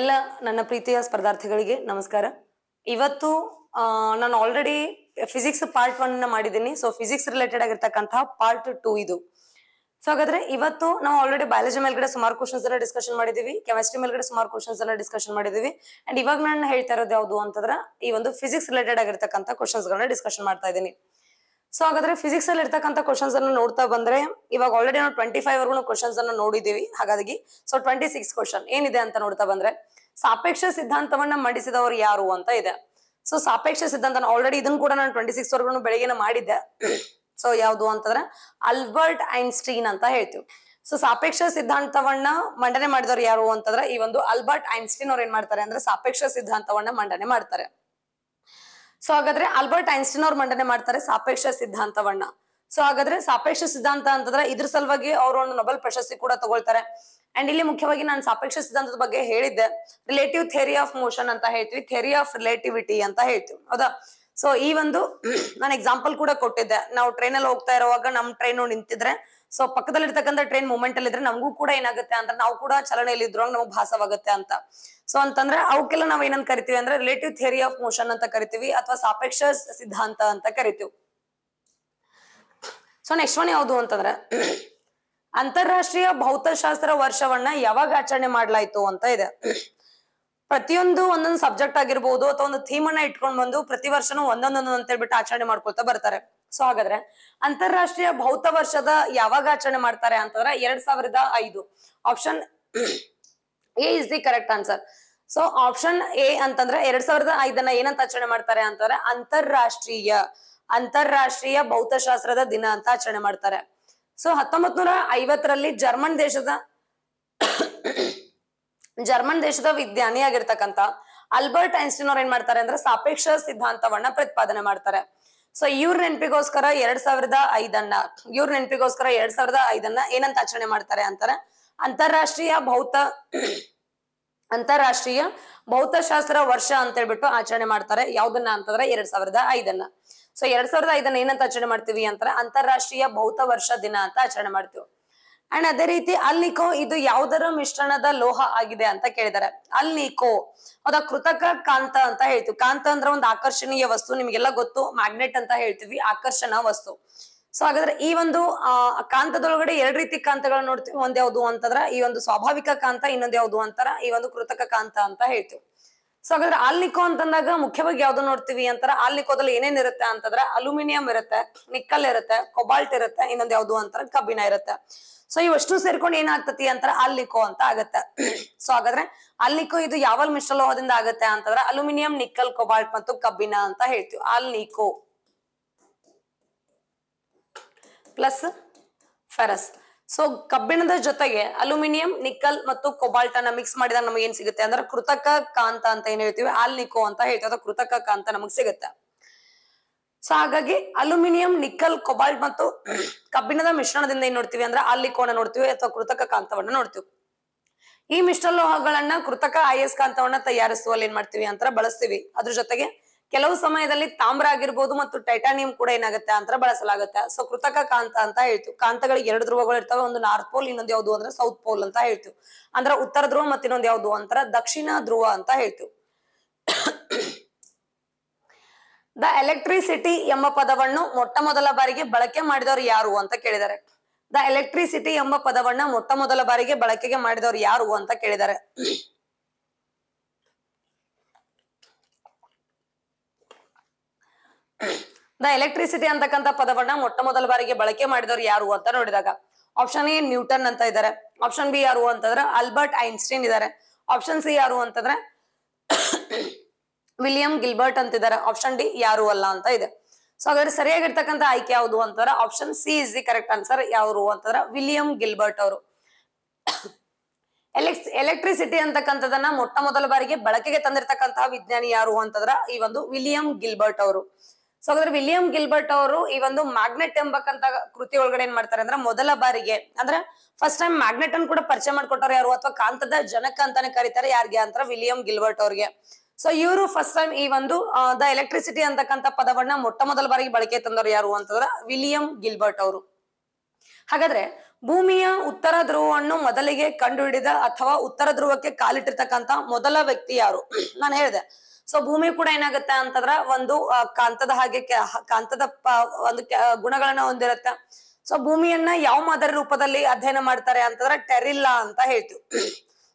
ಎಲ್ಲ ನನ್ನ ಪ್ರೀತಿಯ ಸ್ಪರ್ಧಾರ್ಥಿಗಳಿಗೆ ನಮಸ್ಕಾರ ಇವತ್ತು ನಾನು ಆಲ್ರೆಡಿ ಫಿಸಿಕ್ಸ್ ಪಾರ್ಟ್ ಒನ್ ಮಾಡಿದ್ದೀನಿ ಸೊ ಫಿಸಿಕ್ಸ್ ರಿಲೇಟೆಡ್ ಆಗಿರ್ತಕ್ಕಂತಹ ಪಾರ್ಟ್ ಟೂ ಇದು ಸೊ ಹಾಗಾದ್ರೆ ಇವತ್ತು ನಾವು ಆಲ್ರೆಡಿ ಬಯಾಲಜಿ ಮೇಲ್ಗಡೆ ಸುಮಾರು ಕ್ವಶನ್ಸ್ ಎಲ್ಲ ಡಿಸ್ಕಷನ್ ಮಾಡಿದೀವಿ ಕೆಮಿಸ್ಟ್ರಿ ಮೇಲ್ಗಡೆ ಸುಮಾರು ಕ್ವಶನ್ಸ್ ಎಲ್ಲ ಡಿಸ್ಕಷನ್ ಮಾಡಿದೀವಿ ಅಂಡ್ ಇವಾಗ ನಾನು ಹೇಳ್ತಾ ಇರೋದು ಯಾವುದು ಅಂತಂದ್ರೆ ಈ ಒಂದು ಫಿಸಿಕ್ಸ್ ರಿಲೇಟೆಡ್ ಆಗಿರ್ತಕ್ಕಂಥ ಕ್ವಶನ್ಸ್ ಗಳನ್ನ ಡಿಸ್ಕಷನ್ ಮಾಡ್ತಾ ಇದ್ದೀನಿ ಸೊ ಹಾಗಾದ್ರೆ ಫಿಸಿಕ್ಸ್ ಅಲ್ಲಿ ಇರ್ತಕ್ಕಂಥ ಕ್ವಶನ್ಸ್ ಅನ್ನು ನೋಡ್ತಾ ಬಂದ್ರೆ ಇವಾಗ ಆಲ್ರೆಡಿ ನಾವು ಟ್ವೆಂಟಿ ಫೈವ್ ವರ್ಗೂ ಕ್ವಶನ್ಸ್ ಅನ್ನು ನೋಡಿದೀವಿ ಹಾಗಾಗಿ ಸೊ ಟ್ವೆಂಟಿ ಸಿಕ್ಸ್ ಕ್ವಶನ್ ಏನಿದೆ ಅಂತ ನೋಡ್ತಾ ಬಂದ್ರೆ ಸಾಪೇಕ್ಷ ಸಿದ್ಧಾಂತವನ್ನ ಮಂಡಿಸಿದವರು ಯಾರು ಅಂತ ಇದೆ ಸೊ ಸಾಪೇಕ್ಷ ಸಿದ್ಧಾಂತ ಆಲ್ರೆಡಿ ಇದನ್ನು ಕೂಡ ನಾನು ಟ್ವೆಂಟಿ ಸಿಕ್ಸ್ ವರ್ಗೂ ಬೆಳಗಿನ ಮಾಡಿದ್ದೆ ಸೊ ಯಾವುದು ಅಂತಂದ್ರೆ ಅಲ್ಬರ್ಟ್ ಐನ್ಸ್ಟೀನ್ ಅಂತ ಹೇಳ್ತೀವಿ ಸೊ ಸಾಪೇಕ್ಷ ಸಿದ್ಧಾಂತವನ್ನ ಮಂಡನೆ ಮಾಡಿದವರು ಯಾರು ಅಂತಂದ್ರೆ ಈ ಒಂದು ಅಲ್ಬರ್ಟ್ ಐನ್ಸ್ಟೀನ್ ಅವ್ರು ಏನ್ ಮಾಡ್ತಾರೆ ಅಂದ್ರೆ ಸಾಪೇಕ್ಷ ಸಿದ್ಧಾಂತವನ್ನ ಮಂಡನೆ ಮಾಡ್ತಾರೆ ಸೊ ಹಾಗಾದ್ರೆ ಆಲ್ಬರ್ಟ್ ಐನ್ಸ್ಟೈನ್ ಅವ್ರು ಮಂಡನೆ ಮಾಡ್ತಾರೆ ಸಾಪೇಕ್ಷ ಸಿದ್ಧಾಂತವನ್ನ ಸೊ ಹಾಗಾದ್ರೆ ಸಾಪೇಕ್ಷ ಸಿದ್ಧಾಂತ ಅಂತಂದ್ರೆ ಇದ್ರ ಸಲುವಾಗಿ ಅವರು ಒಂದು ನೊಬೆಲ್ ಪ್ರಶಸ್ತಿ ಕೂಡ ತಗೊಳ್ತಾರೆ ಅಂಡ್ ಇಲ್ಲಿ ಮುಖ್ಯವಾಗಿ ನಾನು ಸಾಪೇಕ್ಷ ಸಿದ್ಧಾಂತದ ಬಗ್ಗೆ ಹೇಳಿದ್ದೆ ರಿಲೇಟಿವ್ ಥಿಯರಿ ಆಫ್ ಮೋಷನ್ ಅಂತ ಹೇಳ್ತೀವಿ ಥಿಯರಿ ಆಫ್ ರಿಲೇಟಿವಿಟಿ ಅಂತ ಹೇಳ್ತೀವಿ ಹೌದಾ ಸೊ ಈ ಒಂದು ನಾನು ಎಕ್ಸಾಂಪಲ್ ಕೂಡ ಕೊಟ್ಟಿದ್ದೆ ನಾವು ಟ್ರೈನ್ ಅಲ್ಲಿ ಹೋಗ್ತಾ ಇರುವಾಗ ನಮ್ ಟ್ರೈನ್ ನಿಂತಿದ್ರೆ ಸೊ ಪಕ್ಕದಲ್ಲಿ ಇರ್ತಕ್ಕಂಥ ಟ್ರೈನ್ ಮೂಮೆಂಟ್ ಅಲ್ಲಿ ಇದ್ರೆ ನಮಗೂ ಕೂಡ ಏನಾಗುತ್ತೆ ಅಂದ್ರೆ ನಾವು ಕೂಡ ಚಲನೆಯಲ್ಲಿ ಇದ್ರೊಳಗೆ ನಮಗ್ ಭಾಸವಾಗುತ್ತೆ ಅಂತ ಸೊ ಅಂತಂದ್ರೆ ಅವಕ್ಕೆಲ್ಲ ನಾವ್ ಏನಂತ ಕರಿತೀವಿ ಅಂದ್ರೆ ರಿಲೇಟಿವ್ ಥಿಯರಿ ಆಫ್ ಮೋಷನ್ ಅಂತ ಕರಿತೀವಿ ಅಥವಾ ಸಾಪೇಕ್ಷ ಸಿದ್ಧಾಂತ ಅಂತ ಕರಿತೀವಿ ಸೊ ನೆಕ್ಸ್ಟ್ ಒನ್ ಯಾವುದು ಅಂತಂದ್ರೆ ಅಂತಾರಾಷ್ಟ್ರೀಯ ಭೌತಶಾಸ್ತ್ರ ವರ್ಷವನ್ನ ಯಾವಾಗ ಆಚರಣೆ ಮಾಡ್ಲಾಯ್ತು ಅಂತ ಇದೆ ಪ್ರತಿಯೊಂದು ಒಂದೊಂದು ಸಬ್ಜೆಕ್ಟ್ ಆಗಿರ್ಬೋದು ಅಥವಾ ಒಂದು ಥೀಮ್ ಅನ್ನ ಇಟ್ಕೊಂಡ್ ಬಂದು ಪ್ರತಿ ವರ್ಷನೂ ಒಂದೊಂದೊಂದು ಅಂತ ಹೇಳ್ಬಿಟ್ಟು ಆಚರಣೆ ಮಾಡ್ಕೊಳ್ತಾ ಬರ್ತಾರೆ ಸೊ ಹಾಗಾದ್ರೆ ಅಂತಾರಾಷ್ಟ್ರೀಯ ಭೌತ ವರ್ಷದ ಯಾವಾಗ ಆಚರಣೆ ಮಾಡ್ತಾರೆ ಅಂತಂದ್ರೆ ಎರಡ್ ಸಾವಿರದ ಐದು option A is the correct answer so option A ಅಂತಂದ್ರೆ ಎರಡ್ ಸಾವಿರದ ಐದನ್ನ ಏನಂತ ಆಚರಣೆ ಮಾಡ್ತಾರೆ ಅಂತಂದ್ರೆ ಅಂತಾರಾಷ್ಟ್ರೀಯ ಅಂತಾರಾಷ್ಟ್ರೀಯ ಭೌತಶಾಸ್ತ್ರದ ದಿನ ಅಂತ ಆಚರಣೆ ಮಾಡ್ತಾರೆ ಸೊ ಹತ್ತೊಂಬತ್ ನೂರ ಐವತ್ತರಲ್ಲಿ ಜರ್ಮನ್ ದೇಶದ ಜರ್ಮನ್ ದೇಶದ ವಿಜ್ಞಾನಿ ಆಗಿರ್ತಕ್ಕಂತ ಅಲ್ಬರ್ಟ್ ಐನ್ಸ್ಟೀನ್ ಅವ್ರು ಏನ್ ಮಾಡ್ತಾರೆ ಅಂದ್ರೆ ಸಾಪೇಕ್ಷ ಸಿದ್ಧಾಂತವನ್ನ ಪ್ರತಿಪಾದನೆ ಮಾಡ್ತಾರೆ ಸೊ ಇವ್ರ ನೆನಪಿಗೋಸ್ಕರ ಎರಡ್ ಸಾವಿರದ ಐದನ್ನ ಇವ್ರ ನೆನಪಿಗೋಸ್ಕರ ಎರಡ್ ಸಾವಿರದ ಐದನ್ನ ಏನಂತ ಆಚರಣೆ ಮಾಡ್ತಾರೆ ಅಂತಾರೆ ಅಂತಾರಾಷ್ಟ್ರೀಯ ಭೌತ ಅಂತಾರಾಷ್ಟ್ರೀಯ ಭೌತಶಾಸ್ತ್ರ ವರ್ಷ ಅಂತ ಹೇಳ್ಬಿಟ್ಟು ಆಚರಣೆ ಮಾಡ್ತಾರೆ ಯಾವ್ದನ್ನ ಅಂತಂದ್ರೆ ಎರಡ್ ಸಾವಿರದ ಐದನ್ನ ಸೊ ಎರಡ್ ಸಾವಿರದ ಐದನ್ನ ಏನಂತ ಆಚರಣೆ ಮಾಡ್ತೀವಿ ಅಂತ ಅಂತಾರಾಷ್ಟ್ರೀಯ ಭೌತ ವರ್ಷ ದಿನ ಅಂತ ಆಚರಣೆ ಮಾಡ್ತೀವಿ ಅಂಡ್ ಅದೇ ರೀತಿ ಅಲ್ನಿಕೋ ಇದು ಯಾವ್ದರ ಮಿಶ್ರಣದ ಲೋಹ ಆಗಿದೆ ಅಂತ ಕೇಳಿದ್ದಾರೆ ಅಲ್ನಿಕೋ ಅದ ಕೃತಕ ಕಾಂತ ಅಂತ ಹೇಳ್ತೀವಿ ಕಾಂತ ಅಂದ್ರೆ ಒಂದು ಆಕರ್ಷಣೀಯ ವಸ್ತು ನಿಮ್ಗೆಲ್ಲ ಗೊತ್ತು ಮ್ಯಾಗ್ನೆಟ್ ಅಂತ ಹೇಳ್ತೀವಿ ಆಕರ್ಷಣಾ ವಸ್ತು ಸೊ ಹಾಗಾದ್ರೆ ಈ ಒಂದು ಕಾಂತದೊಳಗಡೆ ಎರಡ್ ರೀತಿ ಕಾಂತಗಳನ್ನ ನೋಡ್ತೀವಿ ಒಂದ್ ಯಾವ್ದು ಅಂತಂದ್ರ ಈ ಒಂದು ಸ್ವಾಭಾವಿಕ ಕಾಂತ ಇನ್ನೊಂದ್ ಯಾವ್ದು ಅಂತಾರ ಈ ಒಂದು ಕೃತಕ ಕಾಂತ ಅಂತ ಹೇಳ್ತೀವಿ ಸೊ ಹಾಗಾದ್ರೆ ಆಲ್ನಿಕೋ ಅಂತಂದಾಗ ಮುಖ್ಯವಾಗಿ ಯಾವ್ದು ನೋಡ್ತೀವಿ ಅಂತಾರ ಆಲ್ನಿಕೋದಲ್ಲಿ ಏನೇನ್ ಇರುತ್ತೆ ಅಂತಂದ್ರೆ ಅಲ್ಯೂಮಿನಿಯಂ ಇರುತ್ತೆ ನಿಕ್ಕಲ್ ಇರುತ್ತೆ ಕೊಬಾಲ್ಟ್ ಇರುತ್ತೆ ಇನ್ನೊಂದ್ ಯಾವ್ದು ಅಂತಾರ ಕಬ್ಬಿಣ ಇರುತ್ತೆ ಸೊ ಇವಷ್ಟು ಸೇರ್ಕೊಂಡು ಏನಾಗ್ತತಿ ಅಂತಾರ ಆಲ್ನಿಕೋ ಅಂತ ಆಗತ್ತೆ ಸೊ ಹಾಗಾದ್ರೆ ಆಲ್ನಿಕೋ ಇದು ಯಾವ ಮಿಶ್ರಲೋಹದಿಂದ ಆಗತ್ತೆ ಅಂತಂದ್ರೆ ಅಲ್ಯೂಮಿನಿಯಂ ನಿಕ್ಕಲ್ ಕೊಬಾಲ್ಟ್ ಮತ್ತು ಕಬ್ಬಿಣ ಅಂತ ಹೇಳ್ತೀವಿ ಆಲ್ನಿಕೋ ಪ್ಲಸ್ ಫೆರಸ್ ಸೊ ಕಬ್ಬಿಣದ ಜೊತೆಗೆ ಅಲ್ಯೂಮಿನಿಯಂ ನಿಕ್ಕಲ್ ಮತ್ತು ಕೊಬಾಲ್ಟ್ ಅನ್ನ ಮಿಕ್ಸ್ ಮಾಡಿದಾಗ ನಮಗೆ ಏನ್ ಸಿಗುತ್ತೆ ಅಂದ್ರೆ ಕೃತಕ ಕಾಂತ ಅಂತ ಏನ್ ಹೇಳ್ತೀವಿ ಆಲ್ನಿಕೋ ಅಂತ ಹೇಳ್ತೀವಿ ಕೃತಕ ಕಾಂತ ನಮಗ್ ಸಿಗುತ್ತೆ ಸೊ ಹಾಗಾಗಿ ಅಲ್ಯೂಮಿನಿಯಂ ನಿಕ್ಕಲ್ ಕೊಬಾಲ್ಟ್ ಮತ್ತು ಕಬ್ಬಿಣದ ಮಿಶ್ರಣದಿಂದ ಏನ್ ನೋಡ್ತೀವಿ ಅಂದ್ರೆ ಆಲ್ನಿಕೋನ ನೋಡ್ತೀವಿ ಅಥವಾ ಕೃತಕ ಕಾಂತವನ್ನ ನೋಡ್ತೀವಿ ಈ ಮಿಶ್ರ ಲೋಹಗಳನ್ನ ಕೃತಕ ತಯಾರಿಸುವ ತಯಾರಿಸುವಲ್ಲಿ ಏನ್ ಮಾಡ್ತೀವಿ ಅಂತ ಬಳಸ್ತೀವಿ ಅದ್ರ ಜೊತೆಗೆ ಕೆಲವು ಸಮಯದಲ್ಲಿ ತಾಮ್ರ ಆಗಿರ್ಬೋದು ಮತ್ತು ಟೈಟಾನಿಯಂ ಕೂಡ ಏನಾಗುತ್ತೆ ಅಂತ ಬಳಸಲಾಗುತ್ತೆ ಸೊ ಕೃತಕ ಕಾಂತ ಅಂತ ಹೇಳ್ತೀವಿ ಕಾಂತಗಳಿಗೆ ಎರಡು ಧ್ರುವಗಳು ಇರ್ತವೆ ಒಂದು ನಾರ್ತ್ ಪೋಲ್ ಇನ್ನೊಂದು ಯಾವುದು ಅಂದ್ರೆ ಸೌತ್ ಪೋಲ್ ಅಂತ ಹೇಳ್ತೀವಿ ಅಂದ್ರೆ ಉತ್ತರ ಧ್ರುವ ಮತ್ತೆ ಇನ್ನೊಂದು ಯಾವುದು ಅಂತರ ದಕ್ಷಿಣ ಧ್ರುವ ಅಂತ ಹೇಳ್ತೀವಿ ದ ಎಲೆಕ್ಟ್ರಿಸಿಟಿ ಎಂಬ ಪದವನ್ನು ಮೊಟ್ಟ ಮೊದಲ ಬಾರಿಗೆ ಬಳಕೆ ಮಾಡಿದವರು ಯಾರು ಅಂತ ಕೇಳಿದ್ದಾರೆ ದ ಎಲೆಕ್ಟ್ರಿಸಿಟಿ ಎಂಬ ಪದವನ್ನ ಮೊಟ್ಟ ಮೊದಲ ಬಾರಿಗೆ ಬಳಕೆಗೆ ಮಾಡಿದವರು ಯಾರು ಅಂತ ಕೇಳಿದ್ದಾರೆ ದ ಎಲೆಕ್ಟ್ರಿಸಿಟಿ ಅಂತಕ್ಕಂಥ ಪದವನ್ನ ಮೊಟ್ಟ ಮೊದಲ ಬಾರಿಗೆ ಬಳಕೆ ಮಾಡಿದವರು ಯಾರು ಅಂತ ನೋಡಿದಾಗ ಆಪ್ಷನ್ ಎ ನ್ಯೂಟನ್ ಅಂತ ಇದ್ದಾರೆ ಆಪ್ಷನ್ ಬಿ ಯಾರು ಅಂತಂದ್ರೆ ಆಲ್ಬರ್ಟ್ ಐನ್ಸ್ಟೀನ್ ಇದ್ದಾರೆ ಆಪ್ಷನ್ ಸಿ ಯಾರು ಅಂತಂದ್ರೆ ವಿಲಿಯಂ ಗಿಲ್ಬರ್ಟ್ ಅಂತಿದ್ದಾರೆ ಆಪ್ಷನ್ ಡಿ ಯಾರು ಅಲ್ಲ ಅಂತ ಇದೆ ಸೊ ಹಾಗಾದ್ರೆ ಸರಿಯಾಗಿರ್ತಕ್ಕಂಥ ಆಯ್ಕೆ ಯಾವುದು ಅಂತಂದ್ರೆ option C is the correct answer ಯಾರು ಅಂತಂದ್ರೆ ವಿಲಿಯಂ ಗಿಲ್ಬರ್ಟ್ ಅವರು ಎಲೆಕ್ಸ್ ಎಲೆಕ್ಟ್ರಿಸಿಟಿ ಅಂತಕ್ಕಂಥದನ್ನ ಮೊಟ್ಟ ಮೊದಲ ಬಾರಿಗೆ ಬಳಕೆಗೆ ತಂದಿರತಕ್ಕಂತಹ ವಿಜ್ಞಾನಿ ಯಾರು ಅಂತಂದ್ರ ಈ ಒಂದು ವಿಲಿಯಂ ಗಿಲ್ಬರ್ಟ್ ಅವರು ಸೊ ಹಾಗಾದ್ರೆ ವಿಲಿಯಂ ಗಿಲ್ಬರ್ಟ್ ಅವರು ಈ ಒಂದು ಮ್ಯಾಗ್ನೆಟ್ ಎಂಬಕ್ಕಂತ ಕೃತಿ ಒಳಗಡೆ ಏನ್ ಮಾಡ್ತಾರೆ ಅಂದ್ರೆ ಮೊದಲ ಬಾರಿಗೆ ಅಂದ್ರೆ ಫಸ್ಟ್ ಟೈಮ್ ಮ್ಯಾಗ್ನೆಟ್ ಅನ್ನು ಕೂಡ ಪರಿಚಯ ಮಾಡ್ಕೊಟ್ಟವ್ರು ಯಾರು ಅಥವಾ ಕಾಂತದ ಜನಕ ಅಂತಾನೆ ಕರೀತಾರೆ ಯಾರಿಗೆ ಅಂತ ವಿಲಿಯಂ ಗಿಲ್ಬರ್ಟ್ ಅವ್ರಿಗೆ ಸೊ ಇವರು ಫಸ್ಟ್ ಟೈಮ್ ಈ ಒಂದು ದ ಎಲೆಕ್ಟ್ರಿಸಿಟಿ ಅಂತಕ್ಕಂಥ ಪದವನ್ನ ಮೊಟ್ಟ ಮೊದಲ ಬಾರಿಗೆ ಬಳಕೆ ತಂದವರು ಯಾರು ಅಂತಂದ್ರ ವಿಲಿಯಂ ಗಿಲ್ಬರ್ಟ್ ಅವರು ಹಾಗಾದ್ರೆ ಭೂಮಿಯ ಉತ್ತರ ಧ್ರುವವನ್ನು ಮೊದಲಿಗೆ ಕಂಡುಹಿಡಿದ ಅಥವಾ ಉತ್ತರ ಧ್ರುವಕ್ಕೆ ಕಾಲಿಟ್ಟಿರ್ತಕ್ಕಂಥ ಮೊದಲ ವ್ಯಕ್ತಿ ಯಾರು ನಾನು ಹೇಳಿದೆ ಸೊ ಭೂಮಿ ಕೂಡ ಏನಾಗತ್ತ ಅಂತಂದ್ರ ಒಂದು ಕಾಂತದ ಹಾಗೆ ಕಾಂತದ ಒಂದು ಗುಣಗಳನ್ನ ಹೊಂದಿರತ್ತ ಸೊ ಭೂಮಿಯನ್ನ ಯಾವ ಮಾದರಿ ರೂಪದಲ್ಲಿ ಅಧ್ಯಯನ ಮಾಡ್ತಾರೆ ಅಂತಂದ್ರ ಟೆರಿಲ್ಲಾ ಅಂತ ಹೇಳ್ತೀವಿ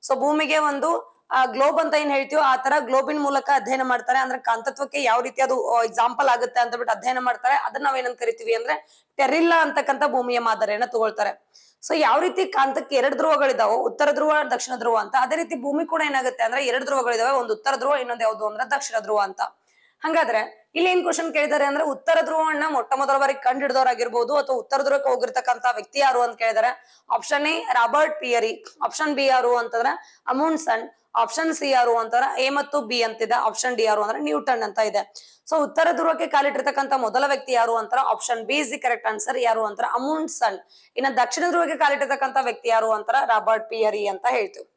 ಸೊ ಭೂಮಿಗೆ ಒಂದು ಆ ಗ್ಲೋಬ್ ಅಂತ ಏನ್ ಹೇಳ್ತೀವೋ ಆ ತರ ಗ್ಲೋಬಿನ್ ಮೂಲಕ ಅಧ್ಯಯನ ಮಾಡ್ತಾರೆ ಅಂದ್ರೆ ಕಾಂತತ್ವಕ್ಕೆ ಯಾವ ರೀತಿ ಅದು ಎಕ್ಸಾಂಪಲ್ ಆಗುತ್ತೆ ಅಂತ ಬಿಟ್ಟು ಅಧ್ಯಯನ ಮಾಡ್ತಾರೆ ಅದನ್ನ ನಾವೇನಂತ ಕರಿತೀವಿ ಅಂದ್ರೆ ಟೆರಿಲ್ಲ ಅಂತಕ್ಕಂಥ ಭೂಮಿಯ ಮಾದರಿಯನ್ನ ತಗೊಳ್ತಾರೆ ಸೊ ಯಾವ ರೀತಿ ಕಾಂತಕ್ಕೆ ಎರಡು ಧ್ರುವಗಳಿದಾವ ಉತ್ತರ ಧ್ರುವ ದಕ್ಷಿಣ ಧ್ರುವ ಅಂತ ಅದೇ ರೀತಿ ಭೂಮಿ ಕೂಡ ಏನಾಗುತ್ತೆ ಅಂದ್ರೆ ಎರಡು ಧ್ರುವಗಳಿದಾವೆ ಒಂದು ಉತ್ತರ ಧ್ರುವ ಇನ್ನೊಂದು ಯಾವುದು ಅಂದ್ರೆ ದಕ್ಷಿಣ ಧ್ರುವ ಅಂತ ಹಂಗಾದ್ರೆ ಇಲ್ಲಿ ಏನ್ ಕ್ವಶನ್ ಕೇಳಿದಾರೆ ಅಂದ್ರೆ ಉತ್ತರ ಧ್ರುವವನ್ನ ಮೊಟ್ಟ ಮೊದಲ ಬಾರಿ ಕಂಡು ಹಿಡಿದವರಾಗಿರ್ಬೋದು ಅಥವಾ ಉತ್ತರ ಧ್ರುವಕ್ಕೆ ಹೋಗಿರ್ತಕ್ಕಂತ ವ್ಯಕ್ತಿ ಯಾರು ಅಂತ ಕೇಳಿದಾರೆ option A Robert Peary option B ಯಾರು ಅಂತಂದ್ರೆ ಅಮೋನ್ಸನ್ ಆಪ್ಷನ್ ಸಿ ಯಾರು ಅಂತಾರ ಎ ಮತ್ತು ಬಿ ಅಂತಿದೆ ಆಪ್ಷನ್ ಡಿ ಯಾರು ಅಂದ್ರೆ ನ್ಯೂಟನ್ ಅಂತ ಇದೆ ಸೊ ಉತ್ತರ ಧ್ರುವಕ್ಕೆ ಕಾಲಿಟ್ಟಿರ್ತಕ್ಕಂಥ ಮೊದಲ ವ್ಯಕ್ತಿ ಯಾರು ಅಂತಾರ option B is the correct answer ಯಾರು ಅಂತಾರ ಅಮೋನ್ಸನ್ ಇನ್ನ ದಕ್ಷಿಣ ಧ್ರುವಕ್ಕೆ ಕಾಲಿಟ್ಟಿರ್ತಕ್ಕಂಥ ವ್ಯಕ್ತಿ ಯಾರು ಅಂತಾರ ರಾಬರ್ಟ್ ಪಿಯರಿ ಅಂತ ಹೇಳ್ತೀವಿ